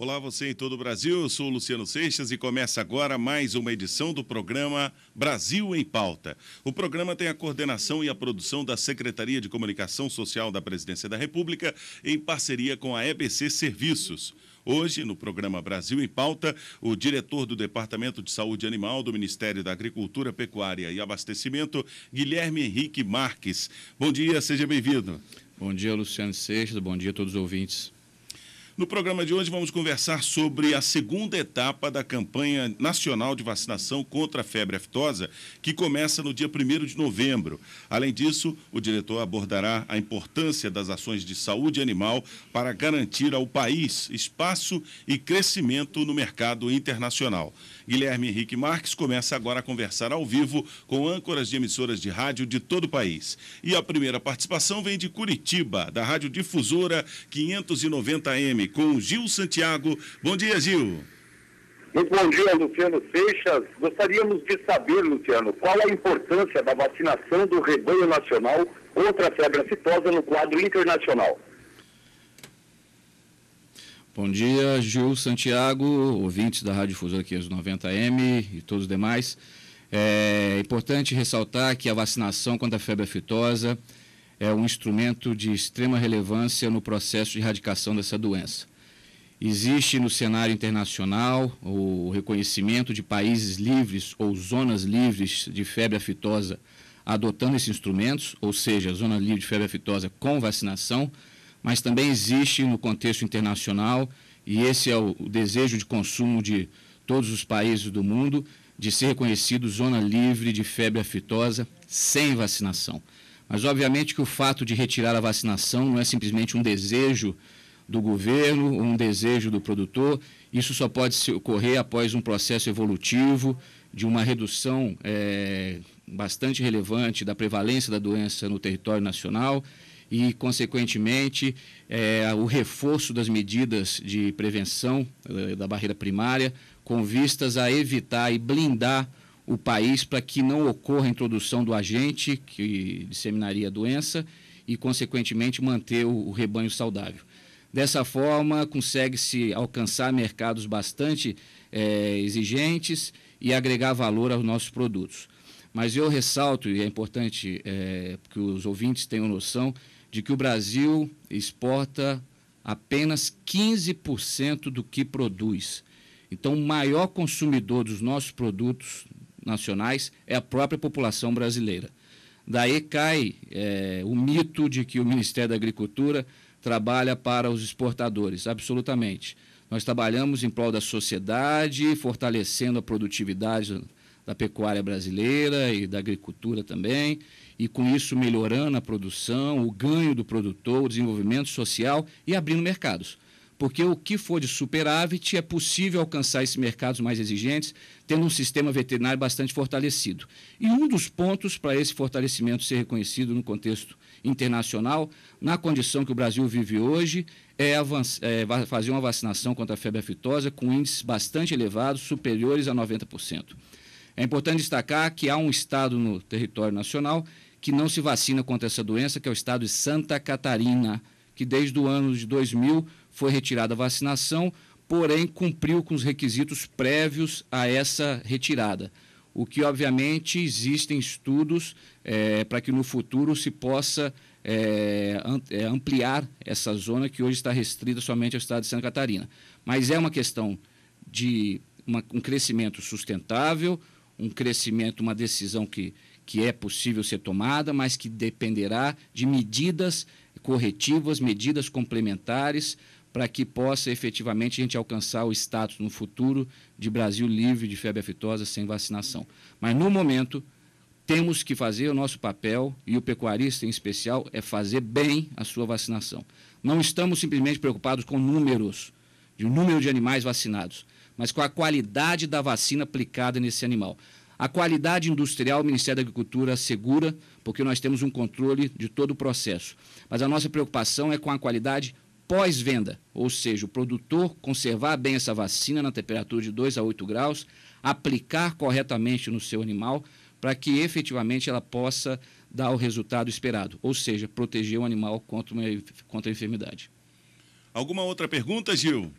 Olá, você em todo o Brasil. Eu sou Luciano Seixas e começa agora mais uma edição do programa Brasil em Pauta. O programa tem a coordenação e a produção da Secretaria de Comunicação Social da Presidência da República em parceria com a EBC Serviços. Hoje, no programa Brasil em Pauta, o diretor do Departamento de Saúde Animal do Ministério da Agricultura, Pecuária e Abastecimento, Guilherme Henrique Marques. Bom dia, seja bem-vindo. Bom dia, Luciano Seixas. Bom dia a todos os ouvintes. No programa de hoje vamos conversar sobre a segunda etapa da campanha nacional de vacinação contra a febre aftosa, que começa no dia 1 de novembro. Além disso, o diretor abordará a importância das ações de saúde animal para garantir ao país espaço e crescimento no mercado internacional. Guilherme Henrique Marques começa agora a conversar ao vivo com âncoras de emissoras de rádio de todo o país. E a primeira participação vem de Curitiba, da Rádio Difusora 590M com Gil Santiago. Bom dia, Gil. Muito bom dia, Luciano Seixas. Gostaríamos de saber, Luciano, qual a importância da vacinação do rebanho nacional contra a febre aftosa no quadro internacional. Bom dia, Gil Santiago, ouvintes da Rádio Difusora 590M e todos os demais. É importante ressaltar que a vacinação contra a febre aftosa é um instrumento de extrema relevância no processo de erradicação dessa doença. Existe no cenário internacional o reconhecimento de países livres ou zonas livres de febre aftosa adotando esses instrumentos, ou seja, zona livre de febre aftosa com vacinação, mas também existe no contexto internacional, e esse é o desejo de consumo de todos os países do mundo, de ser reconhecido zona livre de febre aftosa sem vacinação. Mas, obviamente, que o fato de retirar a vacinação não é simplesmente um desejo do governo ou um desejo do produtor. Isso só pode ocorrer após um processo evolutivo de uma redução é, bastante relevante da prevalência da doença no território nacional e, consequentemente, é, o reforço das medidas de prevenção é, da barreira primária com vistas a evitar e blindar o país para que não ocorra a introdução do agente que disseminaria a doença e, consequentemente, manter o, rebanho saudável. Dessa forma, consegue-se alcançar mercados bastante é, exigentes e agregar valor aos nossos produtos. Mas eu ressalto, e é importante é, que os ouvintes tenham noção, de que o Brasil exporta apenas 15% do que produz. Então, o maior consumidor dos nossos produtos nacionais é a própria população brasileira. Daí cai é, o mito de que o Ministério da Agricultura trabalha para os exportadores, absolutamente. Nós trabalhamos em prol da sociedade, fortalecendo a produtividade da pecuária brasileira e da agricultura também, e com isso melhorando a produção, o ganho do produtor, o desenvolvimento social e abrindo mercados porque o que for de superávit é possível alcançar esses mercados mais exigentes, tendo um sistema veterinário bastante fortalecido. E um dos pontos para esse fortalecimento ser reconhecido no contexto internacional, na condição que o Brasil vive hoje, é, é fazer uma vacinação contra a febre aftosa com índices bastante elevados, superiores a 90%. É importante destacar que há um estado no território nacional que não se vacina contra essa doença, que é o estado de Santa Catarina, que desde o ano de 2000 foi retirada a vacinação, porém cumpriu com os requisitos prévios a essa retirada. O que, obviamente, existem estudos é, para que no futuro se possa é, é, ampliar essa zona que hoje está restrita somente ao estado de Santa Catarina. Mas é uma questão de uma, um crescimento sustentável, um crescimento, uma decisão que, que é possível ser tomada, mas que dependerá de medidas corretivas, medidas complementares para que possa efetivamente a gente alcançar o status no futuro de Brasil livre de febre aftosa sem vacinação. Mas no momento temos que fazer o nosso papel e o pecuarista em especial é fazer bem a sua vacinação. Não estamos simplesmente preocupados com números, de número de animais vacinados, mas com a qualidade da vacina aplicada nesse animal. A qualidade industrial, o Ministério da Agricultura assegura, porque nós temos um controle de todo o processo. Mas a nossa preocupação é com a qualidade pós-venda, ou seja, o produtor conservar bem essa vacina na temperatura de 2 a 8 graus, aplicar corretamente no seu animal para que efetivamente ela possa dar o resultado esperado, ou seja, proteger o animal contra, uma, contra a enfermidade. Alguma outra pergunta, Gil?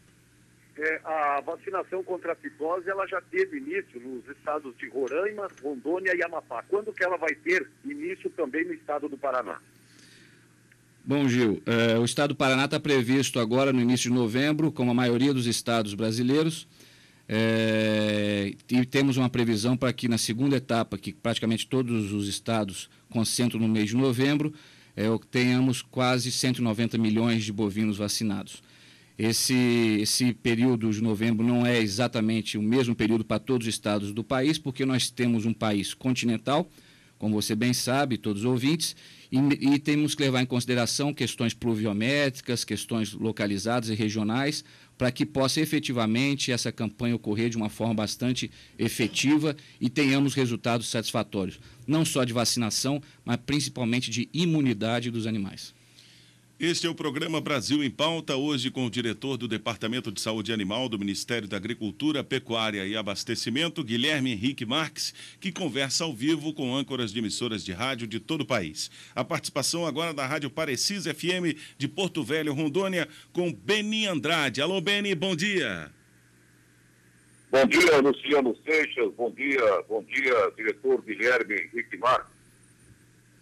É, a vacinação contra a picose ela já teve início nos estados de Roraima, Rondônia e Amapá. Quando que ela vai ter início também no estado do Paraná? Bom, Gil, é, o Estado do Paraná está previsto agora, no início de novembro, como a maioria dos estados brasileiros, é, e temos uma previsão para que na segunda etapa, que praticamente todos os estados concentram no mês de novembro, é, obtenhamos tenhamos quase 190 milhões de bovinos vacinados. Esse, esse período de novembro não é exatamente o mesmo período para todos os estados do país, porque nós temos um país continental, como você bem sabe, todos os ouvintes, e, e temos que levar em consideração questões pluviométricas, questões localizadas e regionais, para que possa efetivamente essa campanha ocorrer de uma forma bastante efetiva e tenhamos resultados satisfatórios, não só de vacinação, mas principalmente de imunidade dos animais. Este é o programa Brasil em Pauta, hoje com o diretor do Departamento de Saúde Animal do Ministério da Agricultura, Pecuária e Abastecimento, Guilherme Henrique Marques, que conversa ao vivo com âncoras de emissoras de rádio de todo o país. A participação agora da Rádio Parecis FM de Porto Velho, Rondônia, com Beni Andrade. Alô, Beni, bom dia. Bom dia, Luciano Seixas. Bom dia, bom dia, diretor Guilherme Henrique Marques.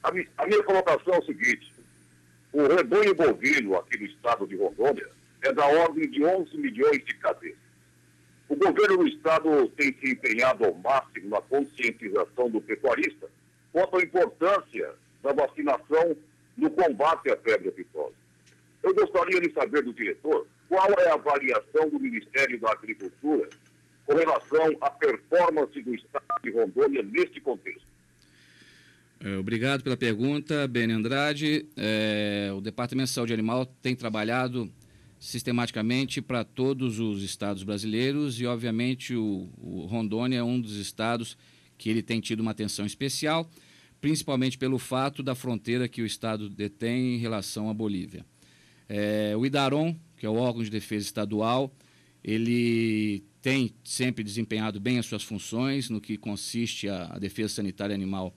A minha colocação é o seguinte o rebanho bovino aqui no estado de Rondônia é da ordem de 11 milhões de cabeças. O governo do estado tem se empenhado ao máximo na conscientização do pecuarista quanto à importância da vacinação no combate à febre aftosa. Eu gostaria de saber do diretor qual é a avaliação do Ministério da Agricultura com relação à performance do estado de Rondônia neste contexto. É, obrigado pela pergunta, Beni Andrade. É, o Departamento de Saúde Animal tem trabalhado sistematicamente para todos os estados brasileiros e, obviamente, o, o, Rondônia é um dos estados que ele tem tido uma atenção especial, principalmente pelo fato da fronteira que o estado detém em relação à Bolívia. É, o Idaron, que é o órgão de defesa estadual, ele tem sempre desempenhado bem as suas funções no que consiste a, a defesa sanitária animal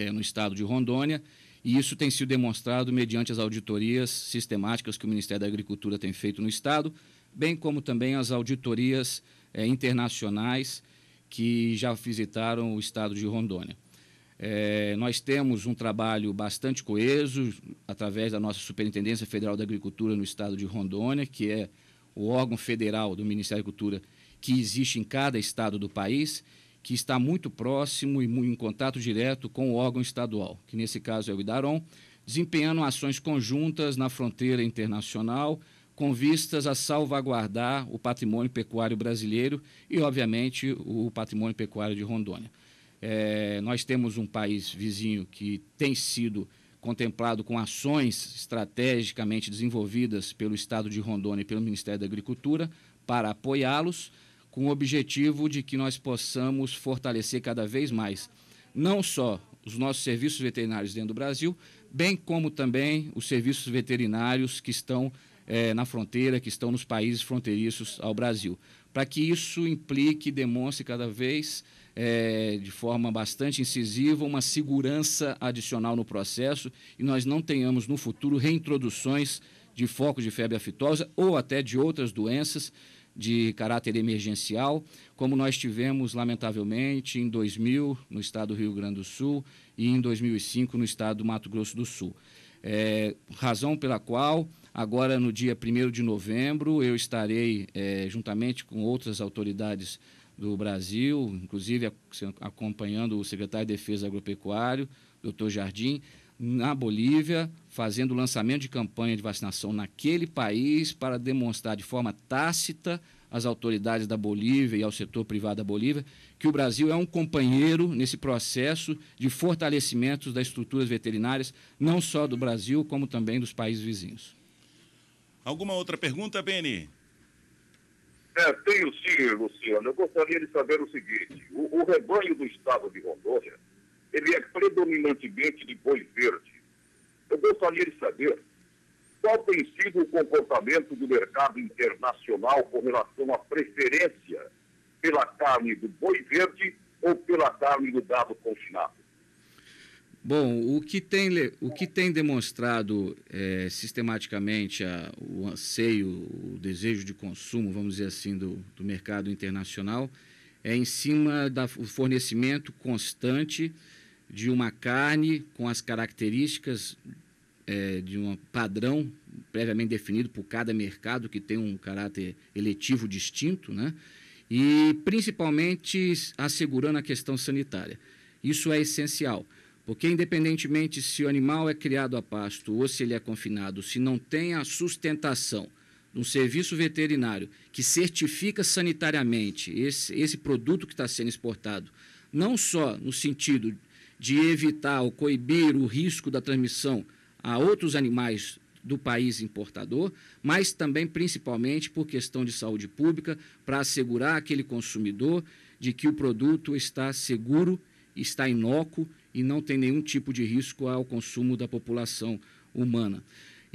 é, no estado de Rondônia, e isso tem sido demonstrado mediante as auditorias sistemáticas que o Ministério da Agricultura tem feito no estado, bem como também as auditorias é, internacionais que já visitaram o estado de Rondônia. É, nós temos um trabalho bastante coeso através da nossa Superintendência Federal da Agricultura no estado de Rondônia, que é o órgão federal do Ministério da Agricultura que existe em cada estado do país que está muito próximo e em contato direto com o órgão estadual, que nesse caso é o IDARON, desempenhando ações conjuntas na fronteira internacional com vistas a salvaguardar o patrimônio pecuário brasileiro e, obviamente, o patrimônio pecuário de Rondônia. É, nós temos um país vizinho que tem sido contemplado com ações estrategicamente desenvolvidas pelo Estado de Rondônia e pelo Ministério da Agricultura para apoiá-los com o objetivo de que nós possamos fortalecer cada vez mais não só os nossos serviços veterinários dentro do Brasil, bem como também os serviços veterinários que estão eh, na fronteira, que estão nos países fronteiriços ao Brasil, para que isso implique e demonstre cada vez eh, de forma bastante incisiva uma segurança adicional no processo e nós não tenhamos no futuro reintroduções de focos de febre aftosa ou até de outras doenças de caráter emergencial, como nós tivemos, lamentavelmente, em 2000 no estado do Rio Grande do Sul e em 2005 no estado do Mato Grosso do Sul. É, razão pela qual, agora no dia 1 de novembro, eu estarei, é, juntamente com outras autoridades do Brasil, inclusive acompanhando o secretário de Defesa Agropecuário, doutor Jardim, na Bolívia, fazendo o lançamento de campanha de vacinação naquele país para demonstrar de forma tácita às autoridades da Bolívia e ao setor privado da Bolívia que o Brasil é um companheiro nesse processo de fortalecimento das estruturas veterinárias, não só do Brasil, como também dos países vizinhos. Alguma outra pergunta, Beni? É, tenho sim, Luciano. Eu gostaria de saber o seguinte: o, o rebanho do estado de Rondônia ele é predominantemente de boi verde. Eu gostaria de saber qual tem sido o comportamento do mercado internacional com relação à preferência pela carne do boi verde ou pela carne do gado confinado? Bom, o que tem, o que tem demonstrado é, sistematicamente a, o anseio, o desejo de consumo, vamos dizer assim, do, do mercado internacional é em cima do fornecimento constante de uma carne com as características é, de um padrão previamente definido por cada mercado, que tem um caráter eletivo distinto, né? e principalmente assegurando a questão sanitária. Isso é essencial, porque independentemente se o animal é criado a pasto ou se ele é confinado, se não tem a sustentação de um serviço veterinário que certifica sanitariamente esse, esse produto que está sendo exportado, não só no sentido de evitar ou coibir o risco da transmissão a outros animais do país importador, mas também principalmente por questão de saúde pública, para assegurar aquele consumidor de que o produto está seguro, está inócuo e não tem nenhum tipo de risco ao consumo da população humana.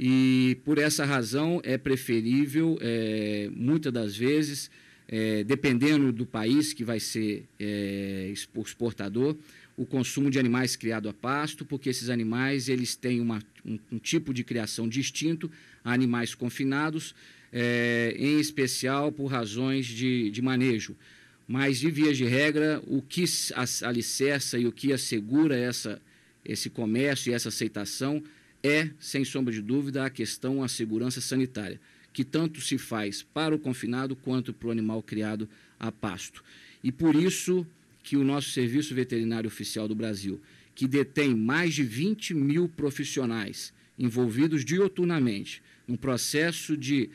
E por essa razão é preferível, é, muitas das vezes, é, dependendo do país que vai ser é, exportador, o consumo de animais criados a pasto, porque esses animais eles têm uma, um, um, tipo de criação distinto a animais confinados, é, em especial por razões de, de manejo. Mas, de vias de regra, o que alicerça e o que assegura essa, esse comércio e essa aceitação é, sem sombra de dúvida, a questão da segurança sanitária, que tanto se faz para o confinado quanto para o animal criado a pasto. E por isso que o nosso Serviço Veterinário Oficial do Brasil, que detém mais de 20 mil profissionais envolvidos dioturnamente num processo de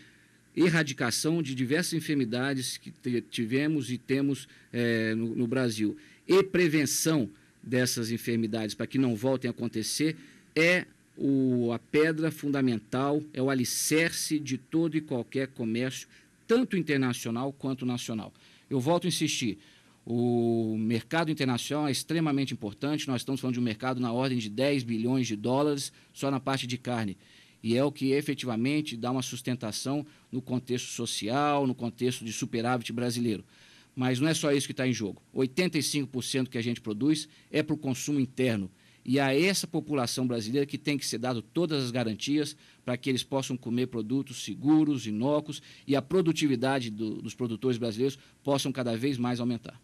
erradicação de diversas enfermidades que tivemos e temos é, no, no Brasil e prevenção dessas enfermidades para que não voltem a acontecer é o, a pedra fundamental, é o alicerce de todo e qualquer comércio, tanto internacional quanto nacional. Eu volto a insistir, o mercado internacional é extremamente importante. Nós estamos falando de um mercado na ordem de 10 bilhões de dólares só na parte de carne. E é o que efetivamente dá uma sustentação no contexto social, no contexto de superávit brasileiro. Mas não é só isso que está em jogo. 85% que a gente produz é para o consumo interno. E é a essa população brasileira que tem que ser dado todas as garantias para que eles possam comer produtos seguros, inócuos e a produtividade do, dos produtores brasileiros possam cada vez mais aumentar.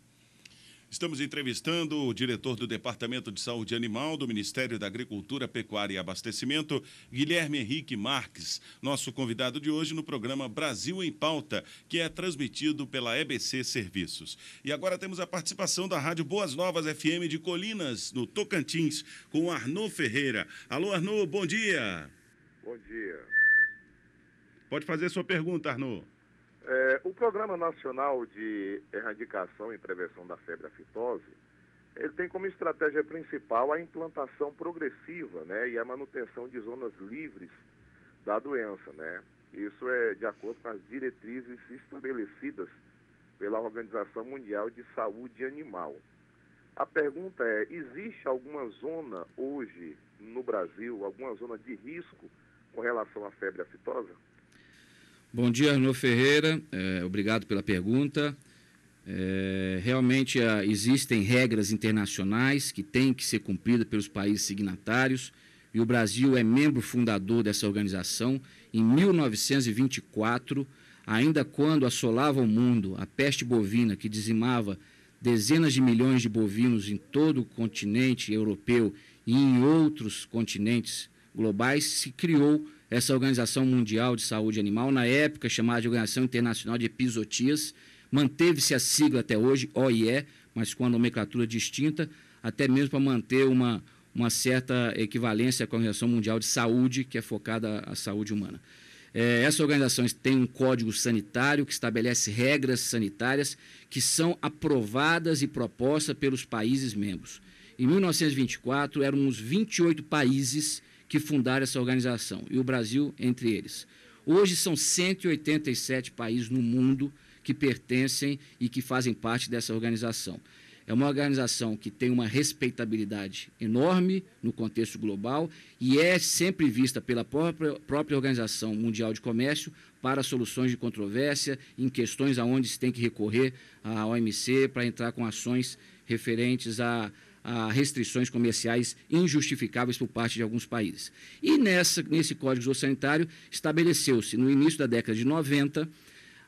Estamos entrevistando o diretor do Departamento de Saúde Animal do Ministério da Agricultura, Pecuária e Abastecimento, Guilherme Henrique Marques, nosso convidado de hoje no programa Brasil em Pauta, que é transmitido pela EBC Serviços. E agora temos a participação da Rádio Boas Novas FM de Colinas, no Tocantins, com Arnô Ferreira. Alô, Arnô, bom dia. Bom dia. Pode fazer sua pergunta, Arnou. É, o Programa Nacional de Erradicação e Prevenção da Febre Aftosa, ele tem como estratégia principal a implantação progressiva né, e a manutenção de zonas livres da doença. Né? Isso é de acordo com as diretrizes estabelecidas pela Organização Mundial de Saúde Animal. A pergunta é: existe alguma zona hoje no Brasil, alguma zona de risco com relação à febre aftosa? Bom dia, Arnaud Ferreira. É, obrigado pela pergunta. É, realmente a, ah, existem regras internacionais que têm que ser cumpridas pelos países signatários e o Brasil é membro fundador dessa organização em 1924, ainda quando assolava o mundo a peste bovina que dizimava dezenas de milhões de bovinos em todo o continente europeu e em outros continentes globais, se criou essa Organização Mundial de Saúde Animal, na época chamada de Organização Internacional de Episotias, manteve-se a sigla até hoje, OIE, mas com a nomenclatura distinta, até mesmo para manter uma, uma certa equivalência com a Organização Mundial de Saúde, que é focada à saúde humana. É, essa organização tem um código sanitário que estabelece regras sanitárias que são aprovadas e propostas pelos países membros. Em 1924, eram uns 28 países que fundaram essa organização, e o Brasil entre eles. Hoje são 187 países no mundo que pertencem e que fazem parte dessa organização. É uma organização que tem uma respeitabilidade enorme no contexto global e é sempre vista pela própria, própria Organização Mundial de Comércio para soluções de controvérsia em questões aonde se tem que recorrer à OMC para entrar com ações referentes a, a restrições comerciais injustificáveis por parte de alguns países. E nessa, nesse Código Sanitário estabeleceu-se, no início da década de 90,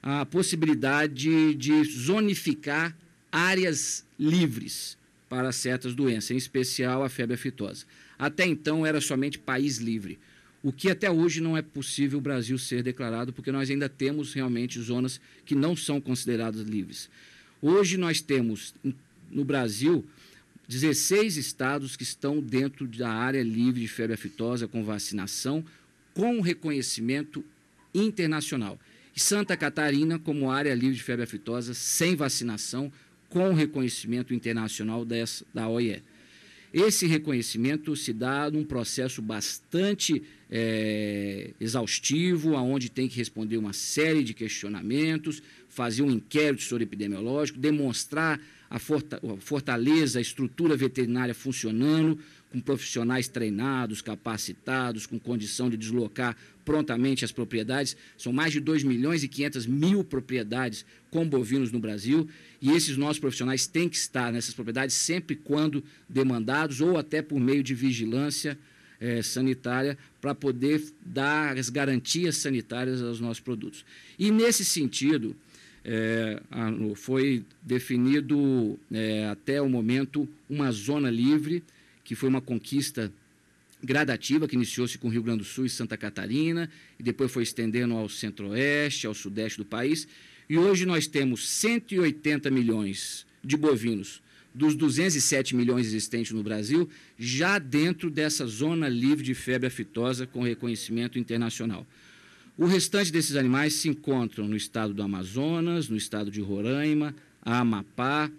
a possibilidade de zonificar áreas livres para certas doenças, em especial a febre aftosa. Até então era somente país livre, o que até hoje não é possível o Brasil ser declarado, porque nós ainda temos realmente zonas que não são consideradas livres. Hoje nós temos no Brasil 16 estados que estão dentro da área livre de febre aftosa com vacinação, com reconhecimento internacional. E Santa Catarina como área livre de febre aftosa sem vacinação, com reconhecimento internacional dessa, da OIE. Esse reconhecimento se dá num processo bastante é, exaustivo, aonde tem que responder uma série de questionamentos, fazer um inquérito sobre epidemiológico, demonstrar a fortaleza, a estrutura veterinária funcionando, com profissionais treinados, capacitados, com condição de deslocar prontamente as propriedades. São mais de 2 milhões e 500 mil propriedades com bovinos no Brasil e esses nossos profissionais têm que estar nessas propriedades sempre quando demandados ou até por meio de vigilância é, sanitária para poder dar as garantias sanitárias aos nossos produtos. E nesse sentido, é, foi definido é, até o momento uma zona livre, que foi uma conquista gradativa que iniciou-se com o Rio Grande do Sul e Santa Catarina, e depois foi estendendo ao centro-oeste, ao sudeste do país. E hoje nós temos 180 milhões de bovinos dos 207 milhões existentes no Brasil, já dentro dessa zona livre de febre aftosa com reconhecimento internacional. O restante desses animais se encontram no estado do Amazonas, no estado de Roraima, Amapá,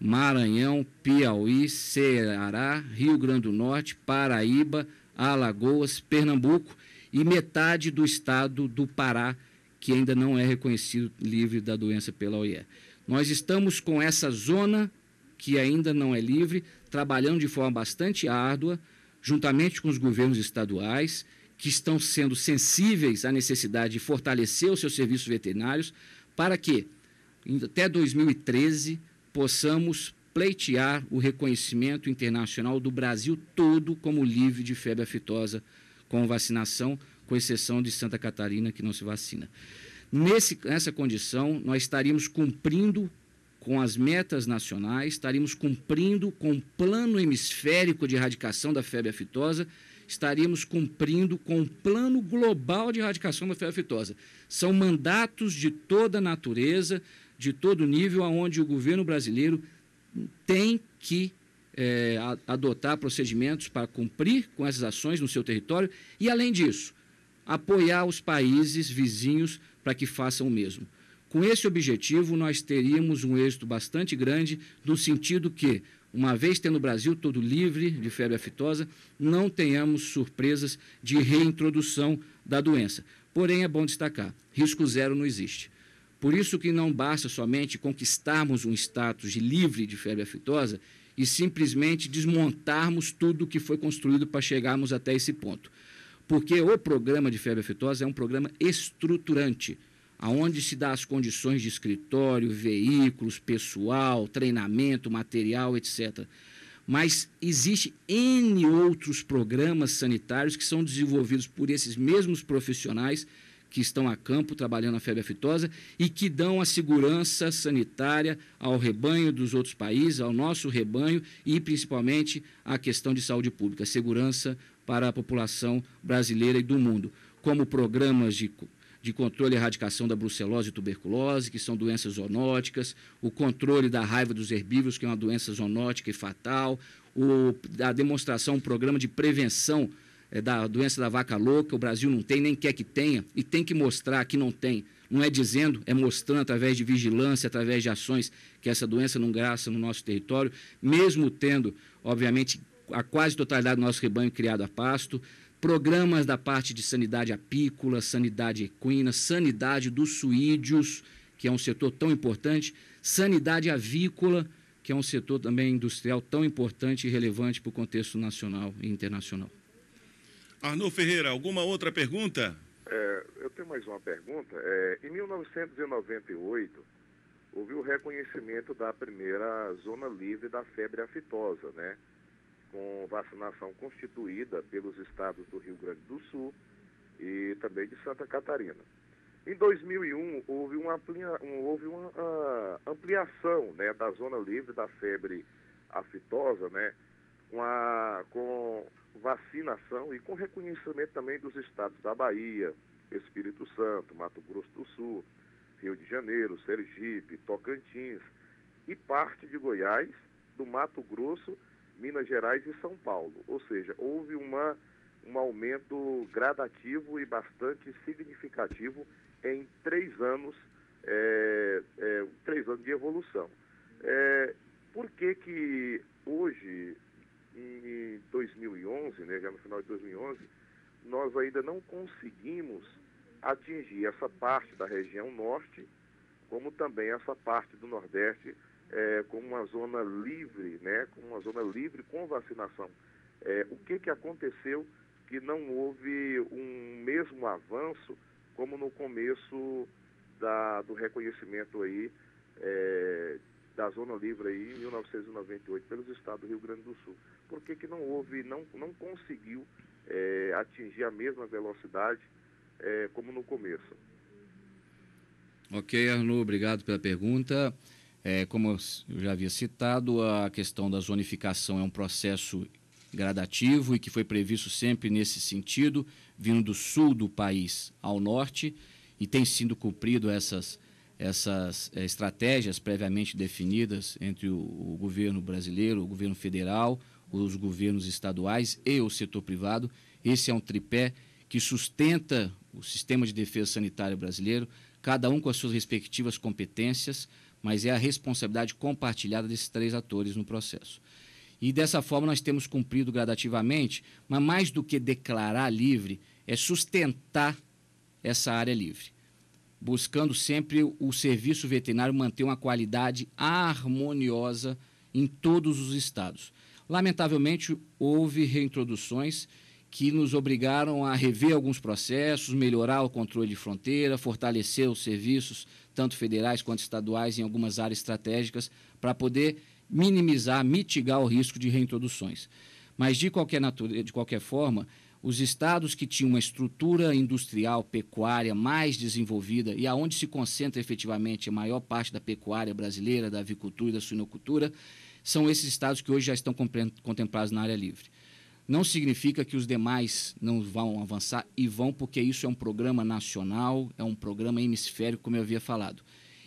Maranhão, Piauí, Ceará, Rio Grande do Norte, Paraíba, Alagoas, Pernambuco e metade do estado do Pará, que ainda não é reconhecido livre da doença pela OIE. Nós estamos com essa zona que ainda não é livre, trabalhando de forma bastante árdua, juntamente com os governos estaduais que estão sendo sensíveis à necessidade de fortalecer os seus serviços veterinários, para que, até 2013, possamos pleitear o reconhecimento internacional do Brasil todo como livre de febre aftosa com vacinação, com exceção de Santa Catarina, que não se vacina. Nesse, nessa condição, nós estaríamos cumprindo com as metas nacionais, estaríamos cumprindo com o plano hemisférico de erradicação da febre aftosa estaríamos cumprindo com o plano global de erradicação da febre aftosa. São mandatos de toda natureza, de todo nível, aonde o governo brasileiro tem que é, adotar procedimentos para cumprir com essas ações no seu território e, além disso, apoiar os países vizinhos para que façam o mesmo. Com esse objetivo, nós teríamos um êxito bastante grande, no sentido que uma vez tendo o Brasil todo livre de febre aftosa, não tenhamos surpresas de reintrodução da doença. Porém, é bom destacar, risco zero não existe. Por isso que não basta somente conquistarmos um status de livre de febre aftosa e simplesmente desmontarmos tudo o que foi construído para chegarmos até esse ponto. Porque o programa de febre aftosa é um programa estruturante aonde se dá as condições de escritório, veículos, pessoal, treinamento, material, etc. Mas existe N outros programas sanitários que são desenvolvidos por esses mesmos profissionais que estão a campo trabalhando na febre aftosa e que dão a segurança sanitária ao rebanho dos outros países, ao nosso rebanho e principalmente à questão de saúde pública, segurança para a população brasileira e do mundo, como programas de de controle e erradicação da brucelose e tuberculose, que são doenças zoonóticas, o controle da raiva dos herbívoros, que é uma doença zoonótica e fatal, o, a demonstração, um programa de prevenção é, da doença da vaca louca, o Brasil não tem, nem quer que tenha, e tem que mostrar que não tem. Não é dizendo, é mostrando através de vigilância, através de ações, que essa doença não graça no nosso território, mesmo tendo, obviamente, a quase totalidade do nosso rebanho criado a pasto, programas da parte de sanidade apícola, sanidade equina, sanidade dos suídeos, que é um setor tão importante, sanidade avícola, que é um setor também industrial tão importante e relevante para o contexto nacional e internacional. Arnô Ferreira, alguma outra pergunta? É, eu tenho mais uma pergunta. É, em 1998, houve o reconhecimento da primeira zona livre da febre aftosa, né? com vacinação constituída pelos estados do Rio Grande do Sul e também de Santa Catarina. Em 2001, houve uma, houve uma uh, ampliação né, da zona livre da febre aftosa, né, com, a, com vacinação e com reconhecimento também dos estados da Bahia, Espírito Santo, Mato Grosso do Sul, Rio de Janeiro, Sergipe, Tocantins e parte de Goiás, do Mato Grosso Minas Gerais e São Paulo. Ou seja, houve uma, um aumento gradativo e bastante significativo em três anos, é, é, três anos de evolução. É, por que que hoje, em 2011, né, já no final de 2011, nós ainda não conseguimos atingir essa parte da região norte, como também essa parte do nordeste, é, como uma zona livre, né, como uma zona livre com vacinação. É, o que, que aconteceu que não houve um mesmo avanço como no começo da, do reconhecimento aí é, da zona livre aí em 1998 pelos estados do Rio Grande do Sul. Por que, que não houve, não, não conseguiu é, atingir a mesma velocidade é, como no começo? Ok, Arnu, obrigado pela pergunta. É, como eu já havia citado, a questão da zonificação é um processo gradativo e que foi previsto sempre nesse sentido, vindo do sul do país ao norte, e tem sido cumprido essas, essas é, estratégias previamente definidas entre o, o governo brasileiro, o governo federal, os governos estaduais e o setor privado. Esse é um tripé que sustenta o sistema de defesa sanitária brasileiro, cada um com as suas respectivas competências mas é a responsabilidade compartilhada desses três atores no processo. E dessa forma nós temos cumprido gradativamente, mas mais do que declarar livre, é sustentar essa área livre, buscando sempre o serviço veterinário manter uma qualidade harmoniosa em todos os estados. Lamentavelmente, houve reintroduções que nos obrigaram a rever alguns processos, melhorar o controle de fronteira, fortalecer os serviços, tanto federais quanto estaduais, em algumas áreas estratégicas, para poder minimizar, mitigar o risco de reintroduções. Mas, de qualquer, natureza, de qualquer forma, os estados que tinham uma estrutura industrial pecuária mais desenvolvida e aonde se concentra efetivamente a maior parte da pecuária brasileira, da avicultura e da suinocultura, são esses estados que hoje já estão contemplados na área livre. Não significa que os demais não vão avançar e vão, porque isso é um programa nacional, é um programa hemisférico, como eu havia falado.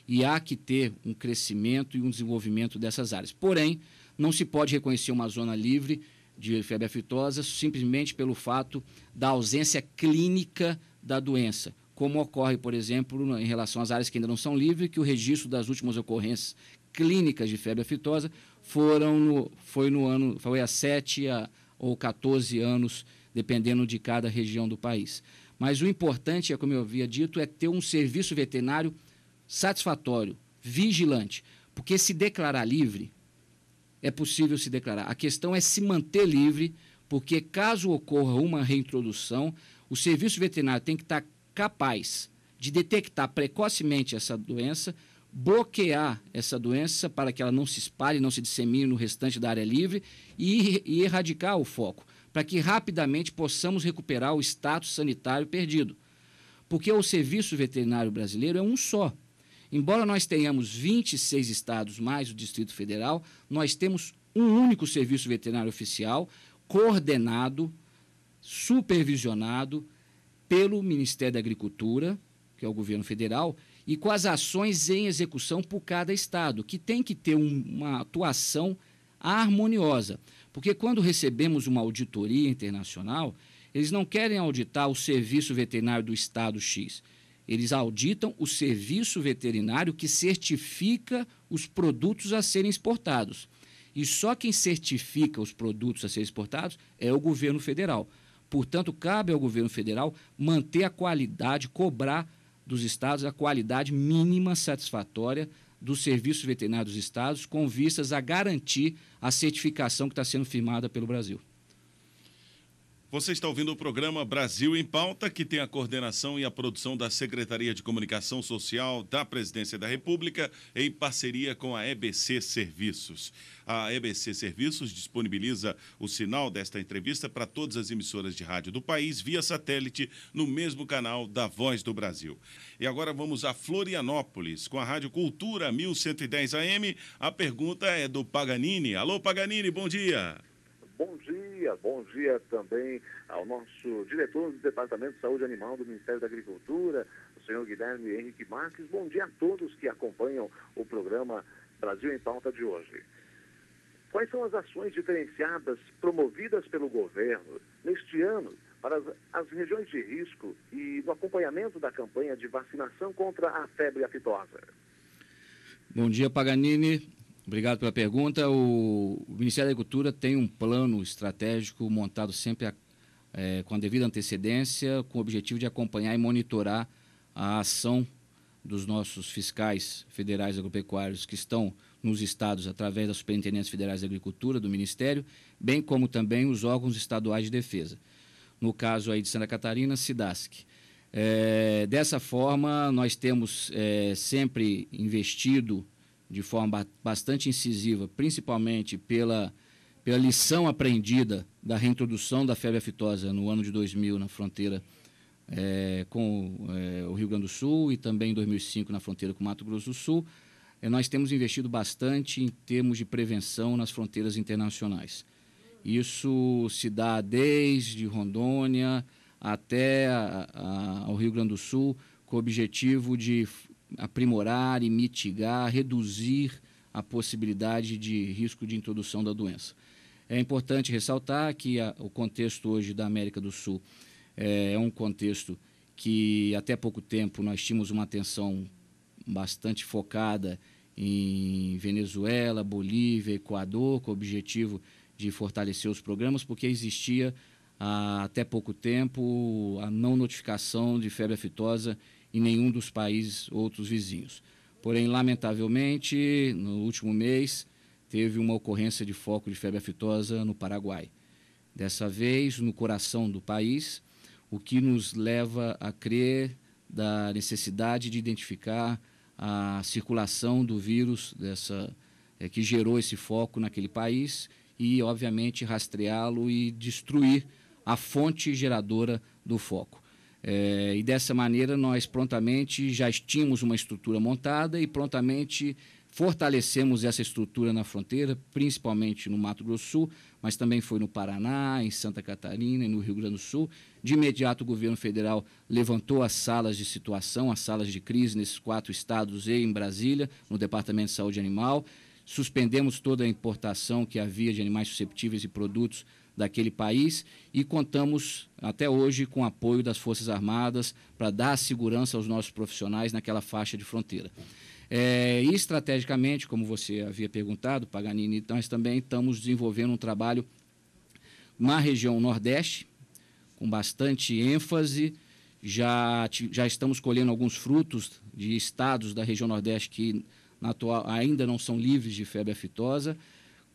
E há que ter um crescimento e um desenvolvimento dessas áreas. Porém, não se pode reconhecer uma zona livre de febre aftosa simplesmente pelo fato da ausência clínica da doença, como ocorre, por exemplo, em relação às áreas que ainda não são livres, que o registro das últimas ocorrências clínicas de febre aftosa foram no, foi no ano foi a 7 a ou 14 anos, dependendo de cada região do país. Mas o importante, é como eu havia dito, é ter um serviço veterinário satisfatório, vigilante, porque se declarar livre, é possível se declarar. A questão é se manter livre, porque caso ocorra uma reintrodução, o serviço veterinário tem que estar capaz de detectar precocemente essa doença bloquear essa doença para que ela não se espalhe, não se dissemine no restante da área livre e, e erradicar o foco, para que rapidamente possamos recuperar o status sanitário perdido. Porque o serviço veterinário brasileiro é um só. Embora nós tenhamos 26 estados mais o Distrito Federal, nós temos um único serviço veterinário oficial coordenado, supervisionado pelo Ministério da Agricultura, que é o governo federal, e com as ações em execução por cada Estado, que tem que ter um, uma atuação harmoniosa. Porque quando recebemos uma auditoria internacional, eles não querem auditar o serviço veterinário do Estado X. Eles auditam o serviço veterinário que certifica os produtos a serem exportados. E só quem certifica os produtos a serem exportados é o governo federal. Portanto, cabe ao governo federal manter a qualidade, cobrar dos estados a qualidade mínima satisfatória dos serviços veterinários dos estados, com vistas a garantir a certificação que está sendo firmada pelo Brasil. Você está ouvindo o programa Brasil em Pauta, que tem a coordenação e a produção da Secretaria de Comunicação Social da Presidência da República, em parceria com a EBC Serviços. A EBC Serviços disponibiliza o sinal desta entrevista para todas as emissoras de rádio do país via satélite no mesmo canal da Voz do Brasil. E agora vamos a Florianópolis com a Rádio Cultura 1110 AM. A pergunta é do Paganini. Alô, Paganini, bom dia. Bom dia dia. Bom dia também ao nosso diretor do Departamento de Saúde Animal do Ministério da Agricultura, o senhor Guilherme Henrique Marques. Bom dia a todos que acompanham o programa Brasil em Pauta de hoje. Quais são as ações diferenciadas promovidas pelo governo neste ano para as, as regiões de risco e no acompanhamento da campanha de vacinação contra a febre aftosa? Bom dia, Paganini. Obrigado pela pergunta. O Ministério da Agricultura tem um plano estratégico montado sempre a, eh, é, com a devida antecedência, com o objetivo de acompanhar e monitorar a ação dos nossos fiscais federais agropecuários que estão nos estados através das Superintendências Federais de Agricultura, do Ministério, bem como também os órgãos estaduais de defesa. No caso aí de Santa Catarina, SIDASC. É, eh, dessa forma, nós temos é, sempre investido de forma bastante incisiva, principalmente pela, pela lição aprendida da reintrodução da febre aftosa no ano de 2000 na fronteira é, com é, o Rio Grande do Sul e também em 2005 na fronteira com o Mato Grosso do Sul, é, nós temos investido bastante em termos de prevenção nas fronteiras internacionais. Isso se dá desde Rondônia até a, a, ao Rio Grande do Sul, com o objetivo de aprimorar e mitigar, reduzir a possibilidade de risco de introdução da doença. É importante ressaltar que a, o contexto hoje da América do Sul é, é um contexto que até pouco tempo nós tínhamos uma atenção bastante focada em Venezuela, Bolívia, Equador, com o objetivo de fortalecer os programas, porque existia há, ah, até pouco tempo a não notificação de febre aftosa em nenhum dos países outros vizinhos. Porém, lamentavelmente, no último mês, teve uma ocorrência de foco de febre aftosa no Paraguai. Dessa vez, no coração do país, o que nos leva a crer da necessidade de identificar a circulação do vírus dessa é, que gerou esse foco naquele país e, obviamente, rastreá-lo e destruir a fonte geradora do foco. É, e dessa maneira nós prontamente já tínhamos uma estrutura montada e prontamente fortalecemos essa estrutura na fronteira, principalmente no Mato Grosso do Sul, mas também foi no Paraná, em Santa Catarina e no Rio Grande do Sul. De imediato, o governo federal levantou as salas de situação, as salas de crise nesses quatro estados e em Brasília, no Departamento de Saúde Animal. Suspendemos toda a importação que havia de animais susceptíveis e produtos daquele país e contamos até hoje com o apoio das Forças Armadas para dar segurança aos nossos profissionais naquela faixa de fronteira. É, estrategicamente, como você havia perguntado, Paganini, nós também estamos desenvolvendo um trabalho na região Nordeste, com bastante ênfase. Já, já estamos colhendo alguns frutos de estados da região Nordeste que atual, ainda não são livres de febre aftosa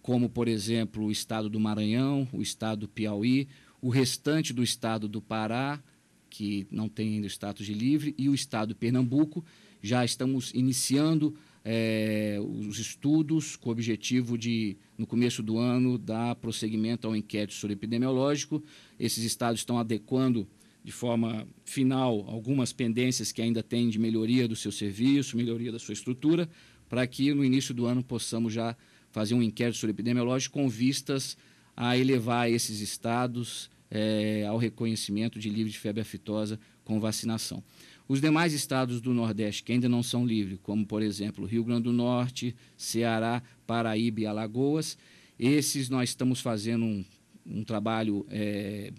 como, por exemplo, o estado do Maranhão, o estado do Piauí, o restante do estado do Pará, que não tem ainda o status de livre, e o estado de Pernambuco. Já estamos iniciando é, os estudos com o objetivo de, no começo do ano, dar prosseguimento ao inquérito epidemiológico. Esses estados estão adequando de forma final algumas pendências que ainda têm de melhoria do seu serviço, melhoria da sua estrutura, para que no início do ano possamos já fazer um inquérito sobre epidemiológico com vistas a elevar esses estados é, ao reconhecimento de livre de febre aftosa com vacinação. Os demais estados do Nordeste que ainda não são livres, como por exemplo Rio Grande do Norte, Ceará, Paraíba e Alagoas, esses nós estamos fazendo um, um trabalho é,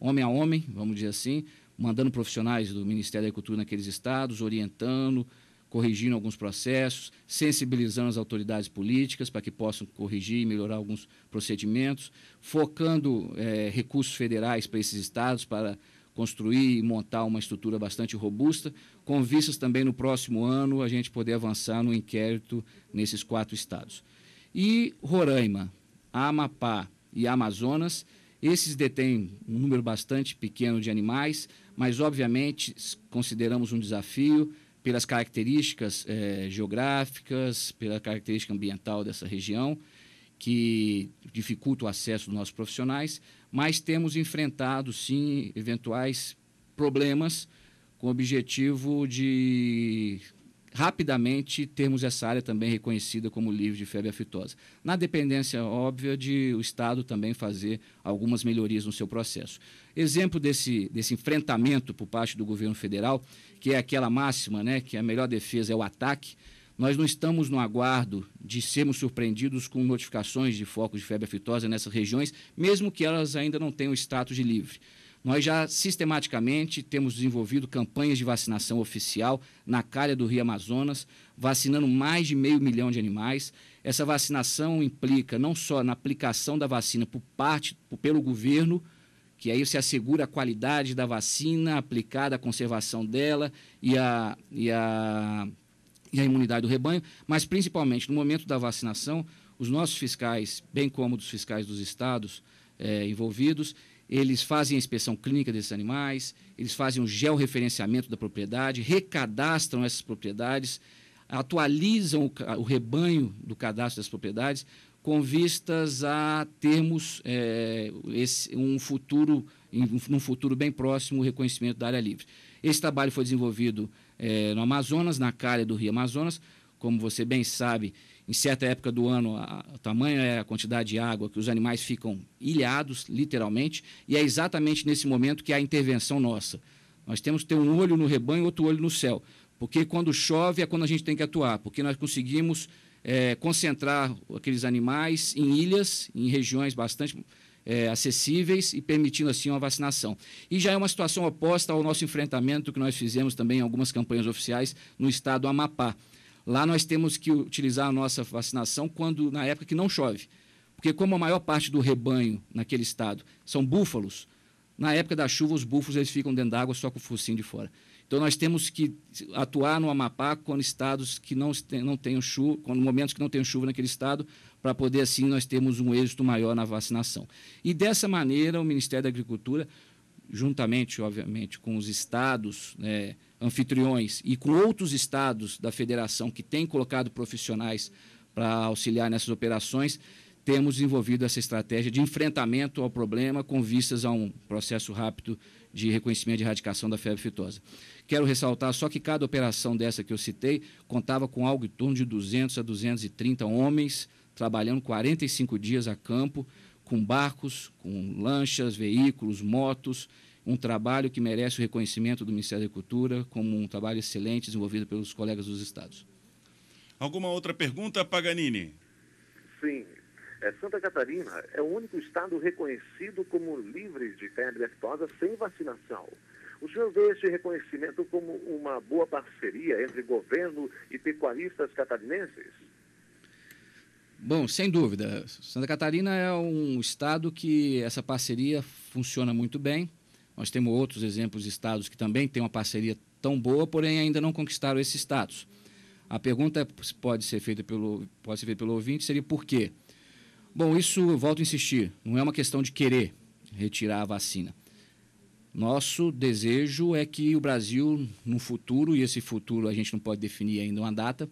homem a homem, vamos dizer assim, mandando profissionais do Ministério da Agricultura naqueles estados, orientando, corrigindo alguns processos, sensibilizando as autoridades políticas para que possam corrigir e melhorar alguns procedimentos, focando é, recursos federais para esses estados para construir e montar uma estrutura bastante robusta, com vistas também no próximo ano a gente poder avançar no inquérito nesses quatro estados. E Roraima, Amapá e Amazonas, esses detêm um número bastante pequeno de animais, mas obviamente consideramos um desafio pelas características é, geográficas, pela característica ambiental dessa região, que dificulta o acesso dos nossos profissionais, mas temos enfrentado, sim, eventuais problemas com o objetivo de rapidamente termos essa área também reconhecida como livre de febre aftosa. Na dependência óbvia de o Estado também fazer algumas melhorias no seu processo. Exemplo desse, desse enfrentamento por parte do governo federal, que é aquela máxima, né, que a melhor defesa é o ataque, nós não estamos no aguardo de sermos surpreendidos com notificações de focos de febre aftosa nessas regiões, mesmo que elas ainda não tenham status de livre. Nós já sistematicamente temos desenvolvido campanhas de vacinação oficial na calha do Rio Amazonas, vacinando mais de meio milhão de animais. Essa vacinação implica não só na aplicação da vacina por parte, por, pelo governo, que aí se assegura a qualidade da vacina aplicada, a conservação dela e a, e a, e a imunidade do rebanho, mas principalmente no momento da vacinação, os nossos fiscais, bem como dos fiscais dos estados eh, envolvidos, eles fazem a inspeção clínica desses animais, eles fazem o georreferenciamento da propriedade, recadastram essas propriedades, atualizam o, o rebanho do cadastro das propriedades com vistas a termos é, esse, um futuro, num futuro bem próximo, o reconhecimento da área livre. Esse trabalho foi desenvolvido é, no Amazonas, na calha do Rio Amazonas. Como você bem sabe, em certa época do ano, a, a tamanha é a quantidade de água que os animais ficam ilhados, literalmente, e é exatamente nesse momento que há a intervenção nossa. Nós temos que ter um olho no rebanho e outro olho no céu, porque quando chove é quando a gente tem que atuar, porque nós conseguimos é, concentrar aqueles animais em ilhas, em regiões bastante é, acessíveis e permitindo assim uma vacinação. E já é uma situação oposta ao nosso enfrentamento que nós fizemos também em algumas campanhas oficiais no estado do Amapá, Lá nós temos que utilizar a nossa vacinação quando na época que não chove. Porque como a maior parte do rebanho naquele estado são búfalos, na época da chuva os búfalos eles ficam dentro d'água só com o focinho de fora. Então nós temos que atuar no Amapá quando estados que não, não tenham chuva, quando momentos que não tenham chuva naquele estado, para poder assim nós termos um êxito maior na vacinação. E dessa maneira o Ministério da Agricultura, juntamente obviamente com os estados, né, anfitriões e com outros estados da federação que têm colocado profissionais para auxiliar nessas operações, temos desenvolvido essa estratégia de enfrentamento ao problema com vistas a um processo rápido de reconhecimento e erradicação da febre fitosa. Quero ressaltar só que cada operação dessa que eu citei contava com algo em torno de 200 a 230 homens trabalhando 45 dias a campo, com barcos, com lanchas, veículos, motos, um trabalho que merece o reconhecimento do Ministério da Cultura como um trabalho excelente desenvolvido pelos colegas dos estados. Alguma outra pergunta, Paganini? Sim. É, Santa Catarina é o único estado reconhecido como livre de febre aftosa sem vacinação. O senhor vê este reconhecimento como uma boa parceria entre governo e pecuaristas catarinenses? Bom, sem dúvida. Santa Catarina é um estado que essa parceria funciona muito bem. Nós temos outros exemplos de estados que também têm uma parceria tão boa, porém ainda não conquistaram esse status. A pergunta pode ser feita pelo, pode ser feita pelo ouvinte seria por quê? Bom, isso eu volto a insistir, não é uma questão de querer retirar a vacina. Nosso desejo é que o Brasil, no futuro, e esse futuro a gente não pode definir ainda uma data,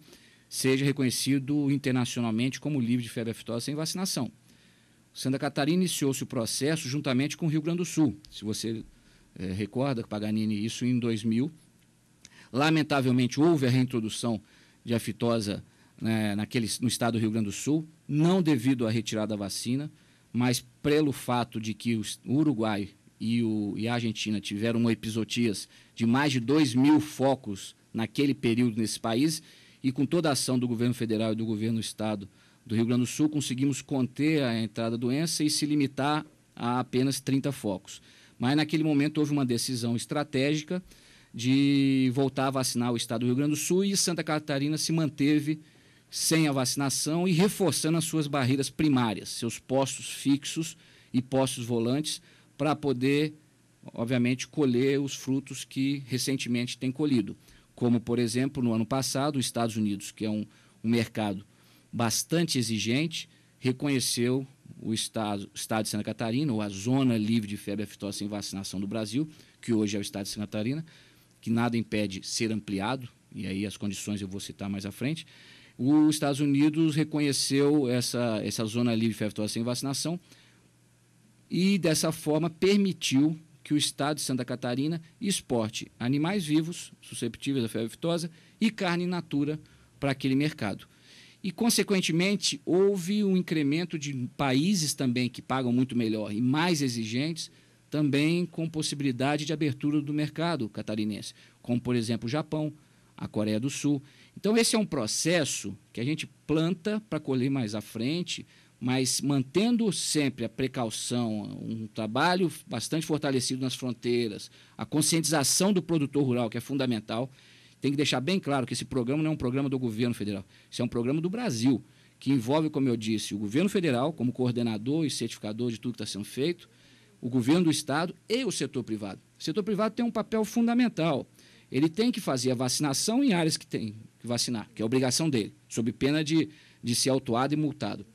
seja reconhecido internacionalmente como livre de febre aftosa sem vacinação. Santa Catarina iniciou-se o processo juntamente com o Rio Grande do Sul. Se você é, recorda recorda, Paganini, isso em 2000. Lamentavelmente, houve a reintrodução de aftosa né, naquele, no estado do Rio Grande do Sul, não devido à retirada da vacina, mas pelo fato de que o Uruguai e, o, e a Argentina tiveram uma episotias de mais de 2 mil focos naquele período nesse país, e com toda a ação do governo federal e do governo do estado do Rio Grande do Sul, conseguimos conter a entrada da doença e se limitar a apenas 30 focos. Mas naquele momento houve uma decisão estratégica de voltar a vacinar o estado do Rio Grande do Sul e Santa Catarina se manteve sem a vacinação e reforçando as suas barreiras primárias, seus postos fixos e postos volantes, para poder, obviamente, colher os frutos que recentemente tem colhido. Como, por exemplo, no ano passado, os Estados Unidos, que é um, um mercado bastante exigente, reconheceu o estado, estado de Santa Catarina, ou a Zona Livre de Febre Aftosa sem Vacinação do Brasil, que hoje é o estado de Santa Catarina, que nada impede ser ampliado, e aí as condições eu vou citar mais à frente. Os Estados Unidos reconheceu essa, essa Zona Livre de Febre Aftosa sem Vacinação e, dessa forma, permitiu que o Estado de Santa Catarina exporte animais vivos susceptíveis à febre aftosa e carne in natura para aquele mercado. E, consequentemente, houve um incremento de países também que pagam muito melhor e mais exigentes, também com possibilidade de abertura do mercado catarinense, como, por exemplo, o Japão, a Coreia do Sul. Então, esse é um processo que a gente planta para colher mais à frente, mas mantendo sempre a precaução, um trabalho bastante fortalecido nas fronteiras, a conscientização do produtor rural, que é fundamental. Tem que deixar bem claro que esse programa não é um programa do governo federal, isso é um programa do Brasil, que envolve, como eu disse, o governo federal como coordenador e certificador de tudo que está sendo feito, o governo do Estado e o setor privado. O setor privado tem um papel fundamental. Ele tem que fazer a vacinação em áreas que tem que vacinar, que é obrigação dele, sob pena de, de ser autuado e multado.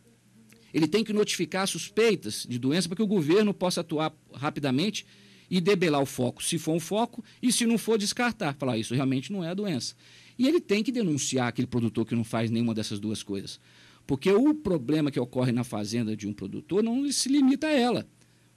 Ele tem que notificar suspeitas de doença para que o governo possa atuar rapidamente e debelar o foco, se for um foco, e se não for, descartar. Falar, ah, isso realmente não é a doença. E ele tem que denunciar aquele produtor que não faz nenhuma dessas duas coisas. Porque o problema que ocorre na fazenda de um produtor não se limita a ela.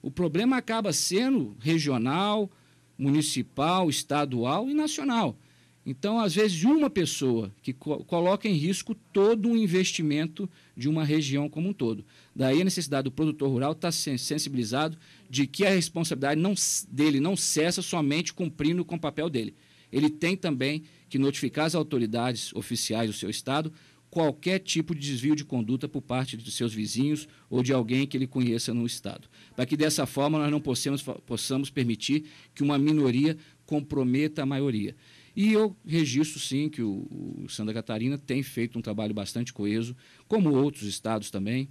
O problema acaba sendo regional, municipal, estadual e nacional. Então, às vezes, uma pessoa que co coloca em risco todo o investimento de uma região como um todo. Daí a necessidade do produtor rural tá estar sensibilizado de que a responsabilidade não, dele não cessa somente cumprindo com o papel dele. Ele tem também que notificar as autoridades oficiais do seu estado qualquer tipo de desvio de conduta por parte de seus vizinhos ou de alguém que ele conheça no Estado. Para que dessa forma nós não possamos, possamos permitir que uma minoria comprometa a maioria. E eu registro sim que o, o Santa Catarina tem feito um trabalho bastante coeso, como outros estados também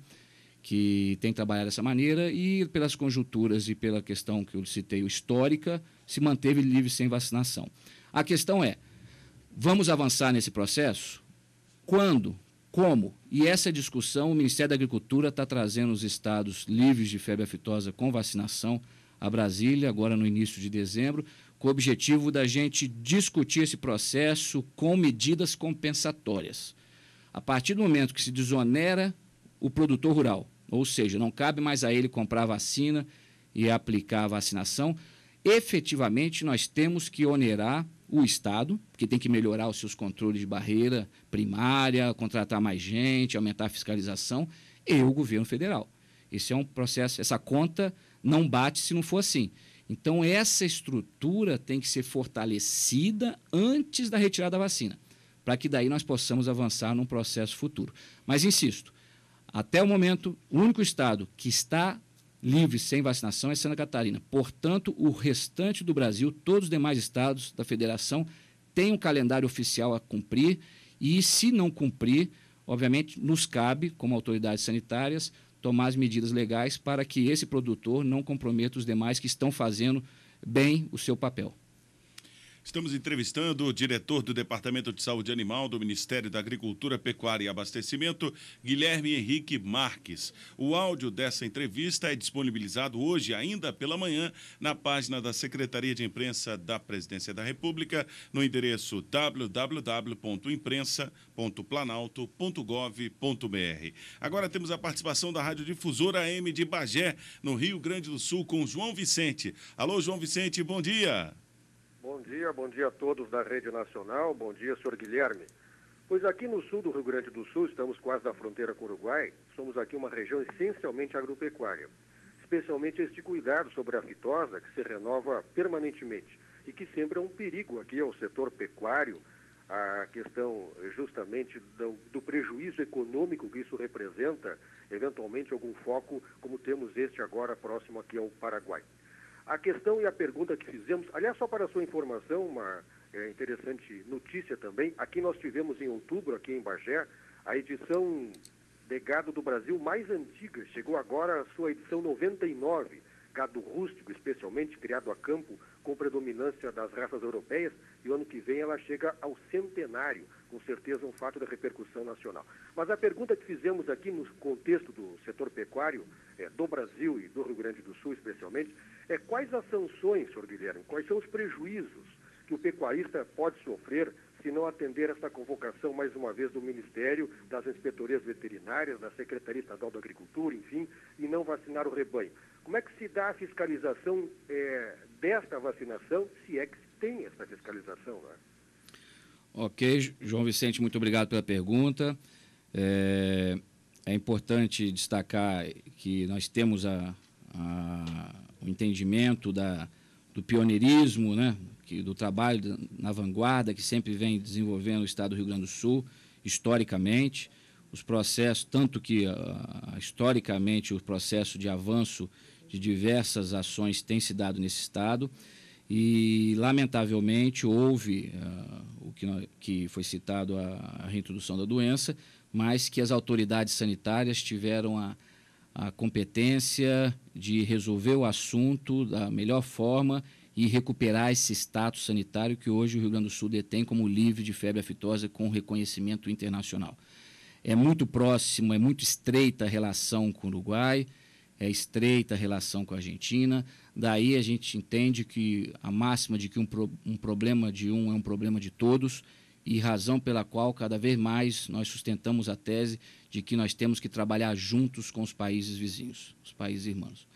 que tem trabalhado dessa maneira e pelas conjunturas e pela questão que eu citei histórica, se manteve livre sem vacinação. A questão é, vamos avançar nesse processo? Quando? Como? E essa discussão o Ministério da Agricultura está trazendo os estados livres de febre aftosa com vacinação a Brasília, agora no início de dezembro, com o objetivo da gente discutir esse processo com medidas compensatórias. A partir do momento que se desonera o produtor rural ou seja, não cabe mais a ele comprar vacina e aplicar a vacinação. Efetivamente, nós temos que onerar o Estado, que tem que melhorar os seus controles de barreira primária, contratar mais gente, aumentar a fiscalização, e o governo federal. Esse é um processo, essa conta não bate se não for assim. Então, essa estrutura tem que ser fortalecida antes da retirada da vacina, para que daí nós possamos avançar num processo futuro. Mas, insisto, até o momento, o único estado que está livre sem vacinação é Santa Catarina. Portanto, o restante do Brasil, todos os demais estados da federação, têm um calendário oficial a cumprir e, se não cumprir, obviamente, nos cabe, como autoridades sanitárias, tomar as medidas legais para que esse produtor não comprometa os demais que estão fazendo bem o seu papel. Estamos entrevistando o diretor do Departamento de Saúde Animal do Ministério da Agricultura, Pecuária e Abastecimento, Guilherme Henrique Marques. O áudio dessa entrevista é disponibilizado hoje, ainda pela manhã, na página da Secretaria de Imprensa da Presidência da República, no endereço www.imprensa.planalto.gov.br. Agora temos a participação da Radiodifusora AM de Bagé, no Rio Grande do Sul, com João Vicente. Alô, João Vicente, bom dia. Bom dia, bom dia a todos da Rede Nacional, bom dia, senhor Guilherme. Pois aqui no sul do Rio Grande do Sul, estamos quase na fronteira com o Uruguai, somos aqui uma região essencialmente agropecuária. Especialmente este cuidado sobre a fitosa, que se renova permanentemente e que sempre é um perigo aqui ao setor pecuário, a questão justamente do, do, prejuízo econômico que isso representa, eventualmente algum foco como temos este agora próximo aqui ao Paraguai. A questão e a pergunta que fizemos, aliás, só para a sua informação, uma é, interessante notícia também, aqui nós tivemos em outubro, aqui em Bagé, a edição de gado do Brasil mais antiga, chegou agora a sua edição 99, gado rústico, especialmente criado a campo, com predominância das raças europeias, e o ano que vem ela chega ao centenário, com certeza um fato da repercussão nacional. Mas a pergunta que fizemos aqui no contexto do setor pecuário é, do Brasil e do Rio Grande do Sul, especialmente, é quais as sanções, senhor Guilherme, quais são os prejuízos que o pecuarista pode sofrer se não atender esta convocação, mais uma vez, do Ministério, das Inspetorias Veterinárias, da Secretaria Estadual da Agricultura, enfim, e não vacinar o rebanho. Como é que se dá a fiscalização é, desta vacinação, se é que tem essa fiscalização? lá? Né? Ok, João Vicente, muito obrigado pela pergunta. É, é importante destacar que nós temos a, a o entendimento da, do pioneirismo, né, que, do trabalho na vanguarda que sempre vem desenvolvendo o Estado do Rio Grande do Sul, historicamente, os processos, tanto que uh, historicamente o processo de avanço de diversas ações tem se dado nesse Estado, e lamentavelmente houve uh, o que, que foi citado a, a reintrodução da doença, mas que as autoridades sanitárias tiveram a, a competência de resolver o assunto da melhor forma e recuperar esse status sanitário que hoje o Rio Grande do Sul detém como livre de febre aftosa com reconhecimento internacional. É muito próximo, é muito estreita a relação com o Uruguai, é estreita a relação com a Argentina. Daí a gente entende que a máxima de que um, pro, um problema de um é um problema de todos e razão pela qual cada vez mais nós sustentamos a tese de que nós temos que trabalhar juntos com os países vizinhos, os países irmãos.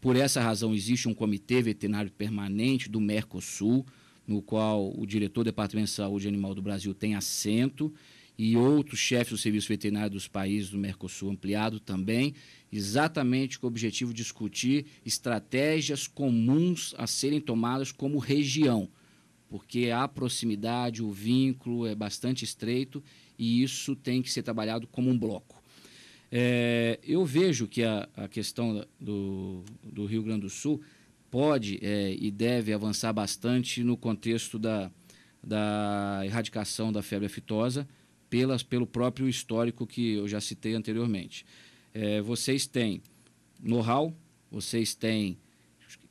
Por essa razão, existe um comitê veterinário permanente do Mercosul, no qual o diretor do Departamento de Saúde Animal do Brasil tem assento, e outros chefes do Serviço Veterinário dos países do Mercosul ampliado também, exatamente com o objetivo de discutir estratégias comuns a serem tomadas como região, porque a proximidade, o vínculo é bastante estreito e isso tem que ser trabalhado como um bloco. É, eu vejo que a, a questão do, do, Rio Grande do Sul pode é, e deve avançar bastante no contexto da, da erradicação da febre aftosa pelas, pelo próprio histórico que eu já citei anteriormente. É, vocês têm know-how, vocês têm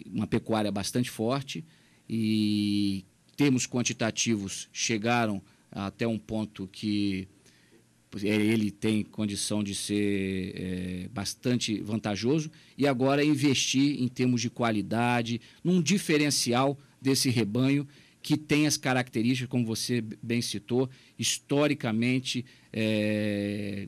uma pecuária bastante forte e termos quantitativos chegaram até um ponto que é, ele tem condição de ser é, bastante vantajoso e agora investir em termos de qualidade, num diferencial desse rebanho que tem as características, como você bem citou, historicamente, é,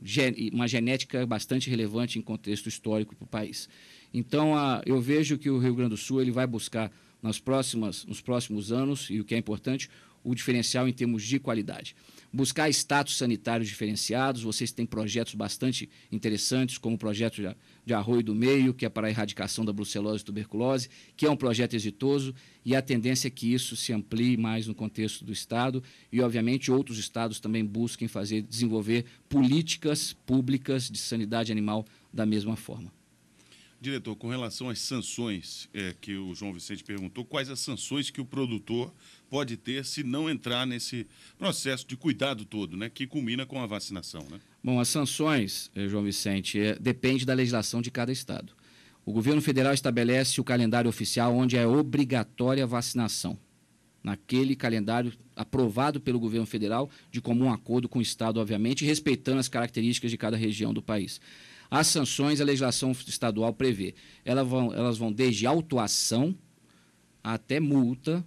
uma genética bastante relevante em contexto histórico para o país. Então, a, eu vejo que o Rio Grande do Sul ele vai buscar nas próximas, nos próximos anos, e o que é importante, o diferencial em termos de qualidade. Buscar status sanitários diferenciados, vocês têm projetos bastante interessantes, como o projeto de Arroio do Meio, que é para a erradicação da brucelose e tuberculose, que é um projeto exitoso, e a tendência é que isso se amplie mais no contexto do Estado, e, obviamente, outros estados também busquem fazer, desenvolver políticas públicas de sanidade animal da mesma forma. Diretor, com relação às sanções é, que o João Vicente perguntou, quais as sanções que o produtor pode ter se não entrar nesse processo de cuidado todo, né, que culmina com a vacinação? Né? Bom, as sanções, eh, João Vicente, é, depende da legislação de cada estado. O governo federal estabelece o calendário oficial onde é obrigatória a vacinação, naquele calendário aprovado pelo governo federal, de comum acordo com o estado, obviamente, respeitando as características de cada região do país. As sanções, a legislação estadual prevê. Elas vão, elas vão desde autuação até multa,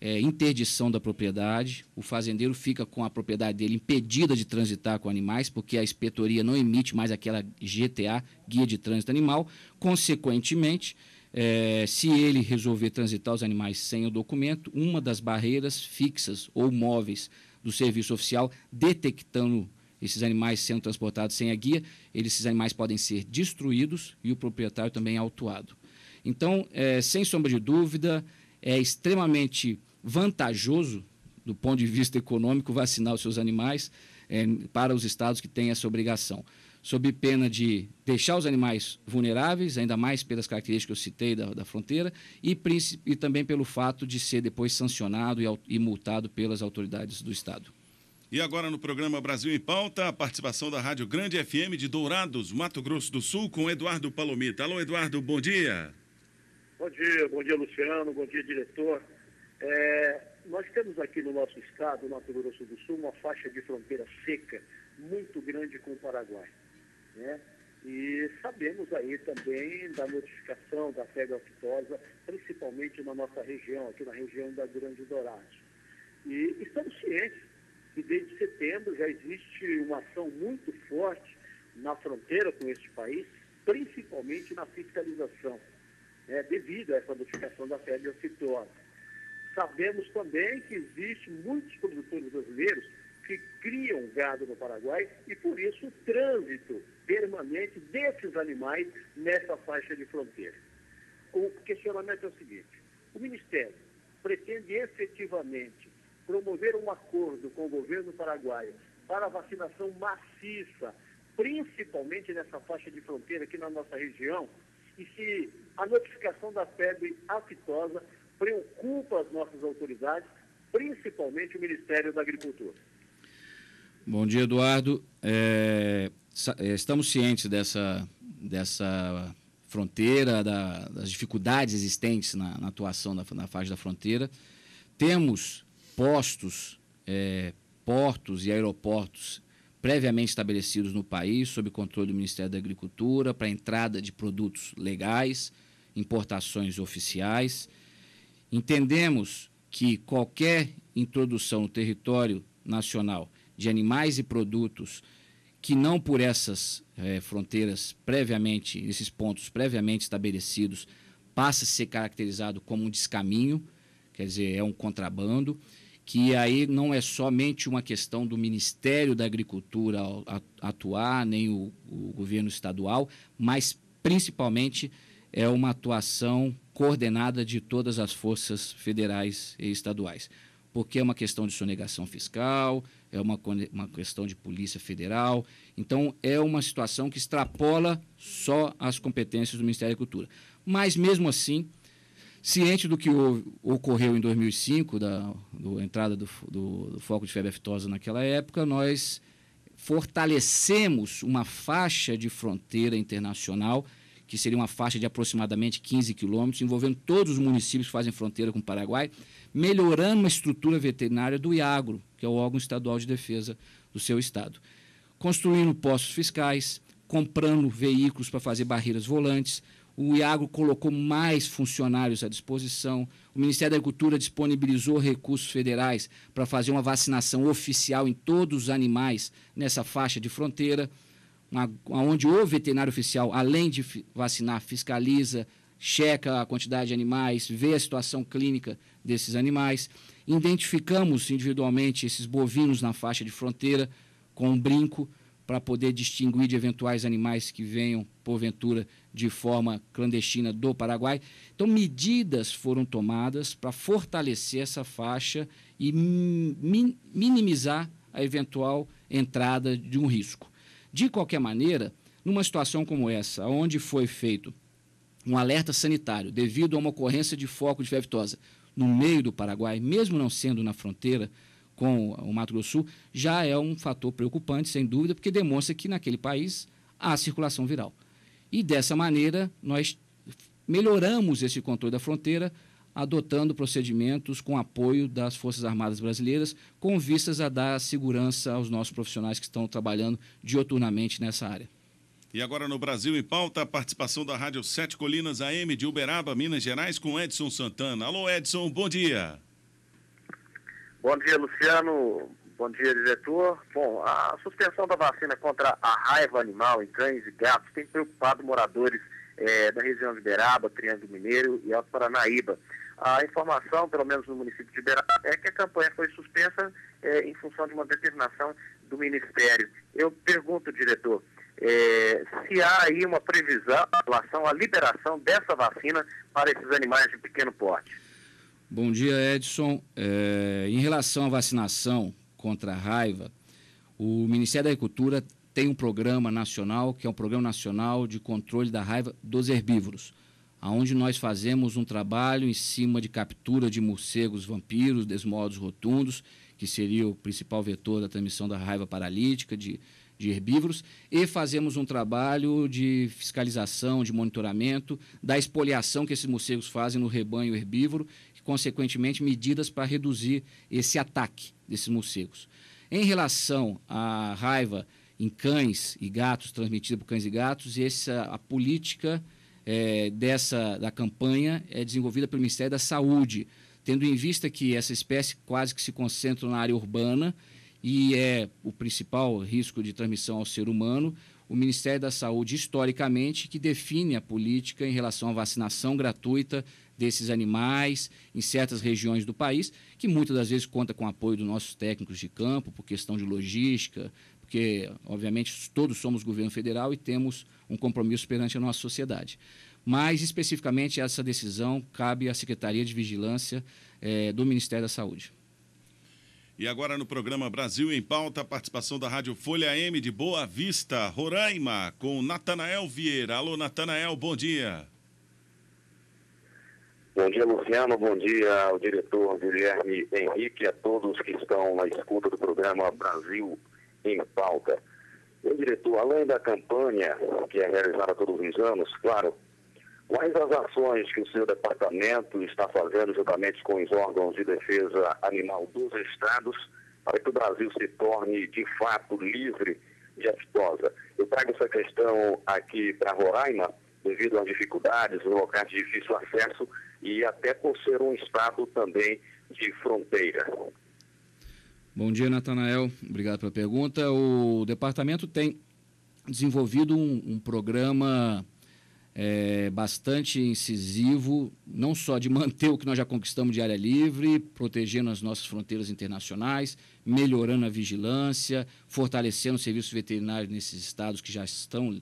é, interdição da propriedade. O fazendeiro fica com a propriedade dele impedida de transitar com animais, porque a inspetoria não emite mais aquela GTA, Guia de Trânsito Animal. Consequentemente, é, se ele resolver transitar os animais sem o documento, uma das barreiras fixas ou móveis do serviço oficial, detectando esses animais sendo transportados sem a guia, esses animais podem ser destruídos e o proprietário também é autuado. Então, é, sem sombra de dúvida, é extremamente vantajoso do ponto de vista econômico vacinar os seus animais é, para os estados que têm essa obrigação. Sob pena de deixar os animais vulneráveis, ainda mais pelas características que eu citei da, da fronteira, e, e, também pelo fato de ser depois sancionado e, e multado pelas autoridades do Estado. E agora no programa Brasil em Pauta, a participação da Rádio Grande FM de Dourados, Mato Grosso do Sul, com Eduardo Palomita. Alô, Eduardo, bom dia. Bom dia, bom dia, Luciano, bom dia, diretor. É, nós temos aqui no nosso estado, Mato Grosso do Sul, uma faixa de fronteira seca muito grande com o Paraguai. Né? E sabemos aí também da notificação da febre aftosa, principalmente na nossa região, aqui na região da Grande Dourados. E estamos cientes e desde setembro já existe uma ação muito forte na fronteira com este país, principalmente na fiscalização, né, devido a essa notificação da febre aftosa. Sabemos também que existe muitos produtores brasileiros que criam gado no Paraguai e, por isso, o trânsito permanente desses animais nessa faixa de fronteira. O questionamento é o seguinte: o Ministério pretende efetivamente promover um acordo com o governo paraguaio para vacinação maciça, principalmente nessa faixa de fronteira aqui na nossa região, e se a notificação da febre aftosa preocupa as nossas autoridades, principalmente o Ministério da Agricultura. Bom dia, Eduardo. É, é estamos cientes dessa, dessa fronteira, da, das dificuldades existentes na, na atuação na, na faixa da fronteira. Temos postos, é, portos e aeroportos previamente estabelecidos no país, sob controle do Ministério da Agricultura, para entrada de produtos legais, importações oficiais. Entendemos que qualquer introdução no território nacional de animais e produtos que não por essas é, fronteiras previamente, esses pontos previamente estabelecidos, passa a ser caracterizado como um descaminho, quer dizer, é um contrabando que aí não é somente uma questão do Ministério da Agricultura atuar, nem o, o governo estadual, mas principalmente é uma atuação coordenada de todas as forças federais e estaduais. Porque é uma questão de sonegação fiscal, é uma, uma questão de polícia federal. Então, é uma situação que extrapola só as competências do Ministério da Agricultura, Mas, mesmo assim, Ciente do que houve, ocorreu em 2005, da do, entrada do, do, do, foco de febre aftosa naquela época, nós fortalecemos uma faixa de fronteira internacional, que seria uma faixa de aproximadamente 15 quilômetros, envolvendo todos os municípios que fazem fronteira com o Paraguai, melhorando a estrutura veterinária do IAGRO, que é o órgão estadual de defesa do seu estado. Construindo postos fiscais, comprando veículos para fazer barreiras volantes, o Iago colocou mais funcionários à disposição, o Ministério da Agricultura disponibilizou recursos federais para fazer uma vacinação oficial em todos os animais nessa faixa de fronteira, onde o veterinário oficial, além de vacinar, fiscaliza, checa a quantidade de animais, vê a situação clínica desses animais. Identificamos individualmente esses bovinos na faixa de fronteira com um brinco para poder distinguir de eventuais animais que venham, porventura, de forma clandestina do Paraguai. Então, medidas foram tomadas para fortalecer essa faixa e minimizar a eventual entrada de um risco. De qualquer maneira, numa situação como essa, onde foi feito um alerta sanitário devido a uma ocorrência de foco de febre no meio do Paraguai, mesmo não sendo na fronteira, com o Mato Grosso do Sul, já é um fator preocupante, sem dúvida, porque demonstra que naquele país há circulação viral. E dessa maneira, nós melhoramos esse controle da fronteira, adotando procedimentos com apoio das Forças Armadas Brasileiras, com vistas a dar segurança aos nossos profissionais que estão trabalhando dioturnamente nessa área. E agora no Brasil em pauta, a participação da Rádio Sete Colinas AM de Uberaba, Minas Gerais, com Edson Santana. Alô, Edson, bom dia. Bom dia, Luciano. Bom dia, diretor. Bom, a suspensão da vacina contra a raiva animal em cães e gatos tem preocupado moradores é, da região de Beraba, Triângulo Mineiro e Alto Paranaíba. A informação, pelo menos no município de Beraba, é que a campanha foi suspensa é, em função de uma determinação do Ministério. Eu pergunto, diretor, é, se há aí uma previsão em relação à liberação dessa vacina para esses animais de pequeno porte. Bom dia, Edson. É, em relação à vacinação contra a raiva, o Ministério da Agricultura tem um programa nacional, que é um programa nacional de controle da raiva dos herbívoros, aonde nós fazemos um trabalho em cima de captura de morcegos vampiros, desmodos rotundos, que seria o principal vetor da transmissão da raiva paralítica de, de herbívoros, e fazemos um trabalho de fiscalização, de monitoramento da espoliação que esses morcegos fazem no rebanho herbívoro consequentemente, medidas para reduzir esse ataque desses morcegos. Em relação à raiva em cães e gatos, transmitida por cães e gatos, essa, a política é, dessa da campanha é desenvolvida pelo Ministério da Saúde, tendo em vista que essa espécie quase que se concentra na área urbana e é o principal risco de transmissão ao ser humano, o Ministério da Saúde, historicamente, que define a política em relação à vacinação gratuita desses animais em certas regiões do país, que muitas das vezes conta com o apoio dos nossos técnicos de campo, por questão de logística, porque, obviamente, todos somos governo federal e temos um compromisso perante a nossa sociedade. Mas, especificamente, essa decisão cabe à Secretaria de Vigilância eh, do Ministério da Saúde. E agora no programa Brasil em Pauta, a participação da Rádio Folha M de Boa Vista, Roraima, com Natanael Vieira. Alô, Natanael, bom dia. Bom dia, Luciano. Bom dia ao diretor Guilherme Henrique e a todos que estão na escuta do programa Brasil em Pauta. Meu diretor, além da campanha que é realizada todos os anos, claro, quais as ações que o seu departamento está fazendo juntamente com os órgãos de defesa animal dos estados para que o Brasil se torne de fato livre de aftosa? Eu trago essa questão aqui para Roraima devido às dificuldades, um local de difícil acesso e até por ser um estado também de fronteira. Bom dia, Natanael. Obrigado pela pergunta. O departamento tem desenvolvido um, um programa é, bastante incisivo, não só de manter o que nós já conquistamos de área livre, protegendo as nossas fronteiras internacionais, melhorando a vigilância, fortalecendo o serviço veterinário nesses estados que já estão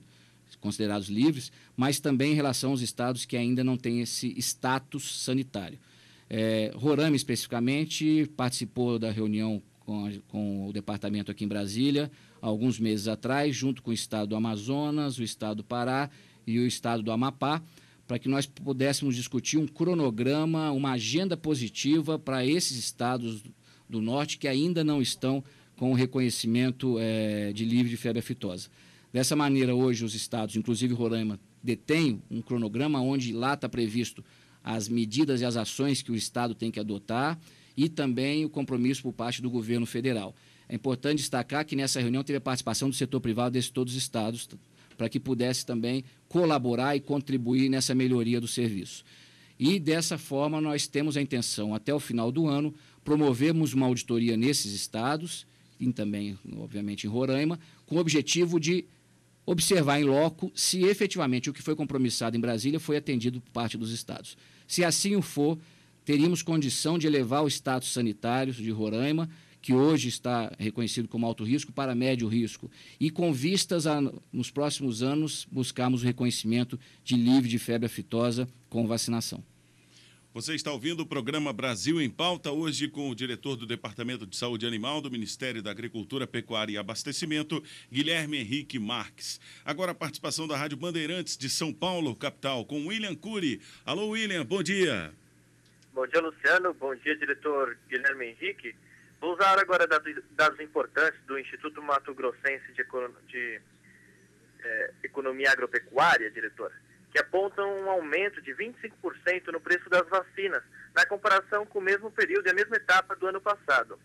considerados livres, mas também em relação aos estados que ainda não têm esse status sanitário. É, Roraima, especificamente, participou da reunião com, a, com o departamento aqui em Brasília, alguns meses atrás, junto com o estado do Amazonas, o estado do Pará e o estado do Amapá, para que nós pudéssemos discutir um cronograma, uma agenda positiva para esses estados do norte que ainda não estão com o reconhecimento é, de livre de febre aftosa. Dessa maneira, hoje, os estados, inclusive Roraima, detêm um cronograma onde lá está previsto as medidas e as ações que o estado tem que adotar e também o compromisso por parte do governo federal. É importante destacar que nessa reunião teve a participação do setor privado desses todos os estados, para que pudesse também colaborar e contribuir nessa melhoria do serviço. E dessa forma, nós temos a intenção, até o final do ano, promovermos uma auditoria nesses estados, e também, obviamente, em Roraima, com o objetivo de observar em loco se efetivamente o que foi compromissado em Brasília foi atendido por parte dos estados. Se assim o for, teríamos condição de elevar o status sanitário de Roraima, que hoje está reconhecido como alto risco, para médio risco, e com vistas a, nos próximos anos, buscarmos o reconhecimento de livre de febre aftosa com vacinação. Você está ouvindo o programa Brasil em Pauta, hoje com o diretor do Departamento de Saúde Animal do Ministério da Agricultura, Pecuária e Abastecimento, Guilherme Henrique Marques. Agora a participação da Rádio Bandeirantes de São Paulo, capital, com William Cury. Alô, William, bom dia. Bom dia, Luciano. Bom dia, diretor Guilherme Henrique. Vou usar agora dados importantes do Instituto Mato Grossense de, eh, Economia Agropecuária, diretor que apontam um aumento de 25% no preço das vacinas, na comparação com o mesmo período e a mesma etapa do ano passado.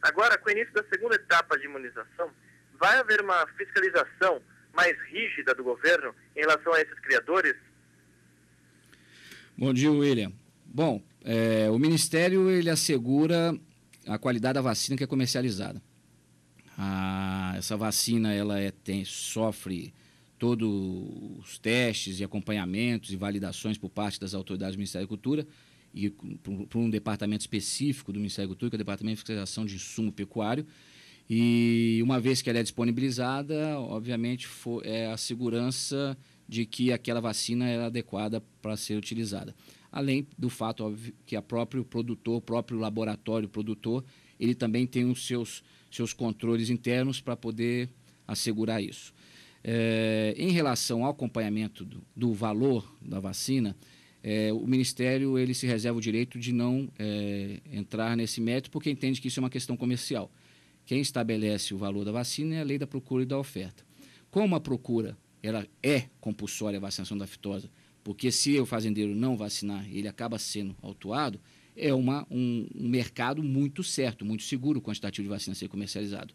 Agora, com o início da segunda etapa de imunização, vai haver uma fiscalização mais rígida do governo em relação a esses criadores? Bom dia, William. Bom, é, o Ministério ele assegura a qualidade da vacina que é comercializada. A, ah, essa vacina ela é, tem, sofre todos os testes e acompanhamentos e validações por parte das autoridades do Ministério da Cultura e por um departamento específico do Ministério da Cultura, que é o Departamento de Fiscalização de Insumo Pecuário. E uma vez que ela é disponibilizada, obviamente for, é a segurança de que aquela vacina é adequada para ser utilizada. Além do fato óbvio, que o próprio produtor, o próprio laboratório produtor, ele também tem os seus, seus controles internos para poder assegurar isso. É, em relação ao acompanhamento do, do valor da vacina, é, o Ministério ele se reserva o direito de não é, entrar nesse método porque entende que isso é uma questão comercial. Quem estabelece o valor da vacina é a lei da procura e da oferta. Como a procura ela é compulsória a vacinação da fitosa, porque se o fazendeiro não vacinar, ele acaba sendo autuado, é uma, um, um mercado muito certo, muito seguro o quantitativo de vacina ser comercializado.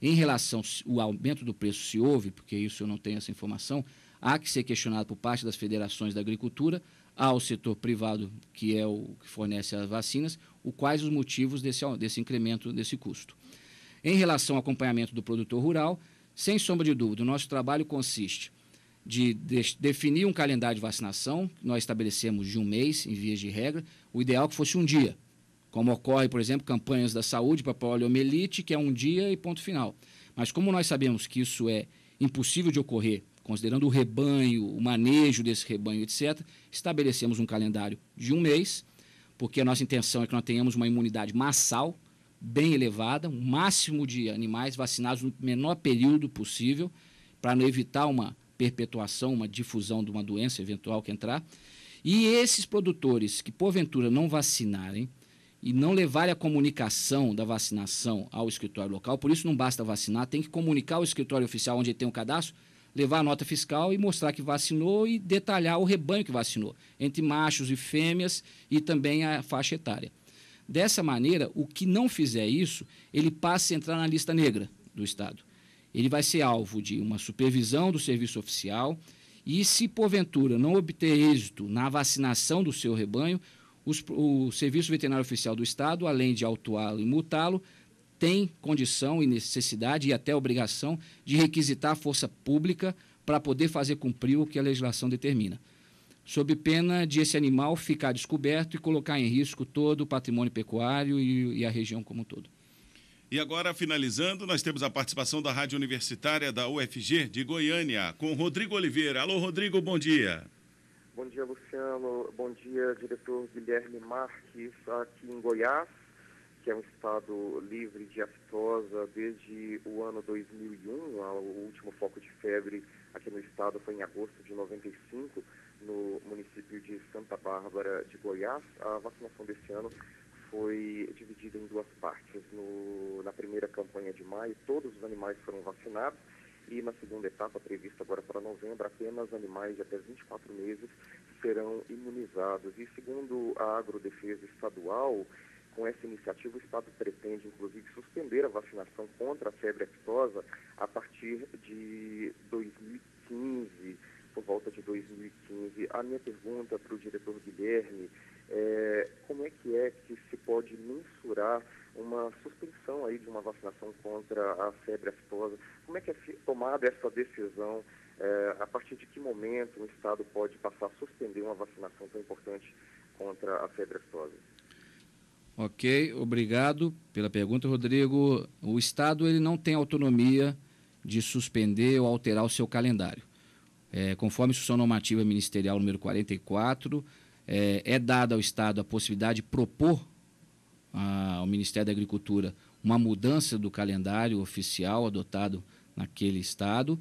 Em relação ao aumento do preço, se houve, porque isso eu não tenho essa informação, há que ser questionado por parte das federações da agricultura, ao setor privado, que é o que fornece as vacinas, o quais os motivos desse, desse incremento desse custo. Em relação ao acompanhamento do produtor rural, sem sombra de dúvida, o nosso trabalho consiste de, de definir um calendário de vacinação, nós estabelecemos de um mês, em vias de regra, o ideal é que fosse um dia, como ocorre, por exemplo, campanhas da saúde para poliomielite, que é um dia e ponto final. Mas como nós sabemos que isso é impossível de ocorrer, considerando o rebanho, o manejo desse rebanho, etc., estabelecemos um calendário de um mês, porque a nossa intenção é que nós tenhamos uma imunidade massal, bem elevada, um máximo de animais vacinados no menor período possível, para não evitar uma perpetuação, uma difusão de uma doença eventual que entrar. E esses produtores que, porventura, não vacinarem, e não levar a comunicação da vacinação ao escritório local. Por isso não basta vacinar, tem que comunicar ao escritório oficial onde ele tem o cadastro, levar a nota fiscal e mostrar que vacinou e detalhar o rebanho que vacinou, entre machos e fêmeas e também a faixa etária. Dessa maneira, o que não fizer isso, ele passa a entrar na lista negra do Estado. Ele vai ser alvo de uma supervisão do serviço oficial e, se porventura não obter êxito na vacinação do seu rebanho, os, o Serviço Veterinário Oficial do Estado, além de autuá-lo e multá-lo, tem condição e necessidade e até obrigação de requisitar a força pública para poder fazer cumprir o que a legislação determina, sob pena de esse animal ficar descoberto e colocar em risco todo o patrimônio pecuário e, e a região como um todo. E agora, finalizando, nós temos a participação da Rádio Universitária da UFG de Goiânia, com Rodrigo Oliveira. Alô, Rodrigo, bom dia. Bom dia, Luciano. Bom dia, diretor Guilherme Marques, aqui em Goiás, que é um estado livre de aftosa desde o ano 2001. O último foco de febre aqui no estado foi em agosto de 95, no município de Santa Bárbara de Goiás. A vacinação desse ano foi dividida em duas partes. No, na primeira campanha de maio, todos os animais foram vacinados e na segunda etapa, prevista agora para novembro, apenas animais de até 24 meses serão imunizados. E segundo a Agrodefesa Estadual, com essa iniciativa, o Estado pretende, inclusive, suspender a vacinação contra a febre aftosa a partir de 2015, por volta de 2015. A minha pergunta para o diretor Guilherme é como é que é que se pode mensurar uma suspensão aí de uma vacinação contra a febre aftosa. Como é que é tomada essa decisão? É, a partir de que momento o Estado pode passar a suspender uma vacinação tão importante contra a febre aftosa? Ok, obrigado pela pergunta, Rodrigo. O Estado ele não tem autonomia de suspender ou alterar o seu calendário. É, conforme a instrução normativa ministerial número 44, é, é dada ao Estado a possibilidade de propor ao Ministério da Agricultura uma mudança do calendário oficial adotado naquele estado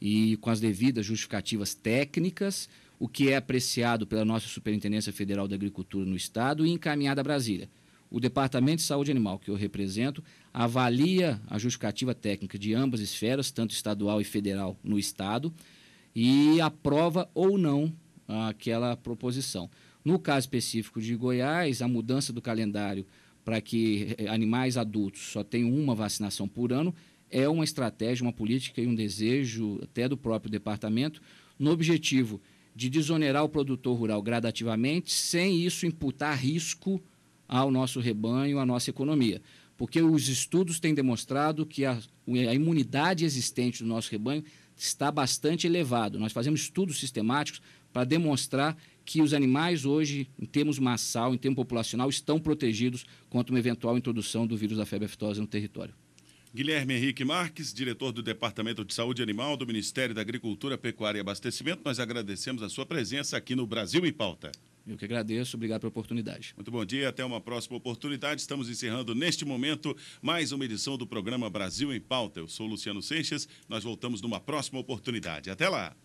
e com as devidas justificativas técnicas, o que é apreciado pela nossa Superintendência Federal da Agricultura no estado e encaminhado a Brasília. O Departamento de Saúde Animal, que eu represento, avalia a justificativa técnica de ambas esferas, tanto estadual e federal, no estado e aprova ou não aquela proposição. No caso específico de Goiás, a mudança do calendário para que eh, animais adultos só tenham uma vacinação por ano, é uma estratégia, uma política e um desejo até do próprio departamento, no objetivo de desonerar o produtor rural gradativamente, sem isso imputar risco ao nosso rebanho, à nossa economia. Porque os estudos têm demonstrado que a, a imunidade existente do nosso rebanho está bastante elevado. Nós fazemos estudos sistemáticos para demonstrar que os animais hoje, em termos massal, em termo populacional, estão protegidos contra uma eventual introdução do vírus da febre aftosa no território. Guilherme Henrique Marques, diretor do Departamento de Saúde Animal do Ministério da Agricultura, Pecuária e Abastecimento, nós agradecemos a sua presença aqui no Brasil em Pauta. Eu que agradeço, obrigado pela oportunidade. Muito bom dia, até uma próxima oportunidade. Estamos encerrando neste momento mais uma edição do programa Brasil em Pauta. Eu sou Luciano Seixas, nós voltamos numa próxima oportunidade. Até lá!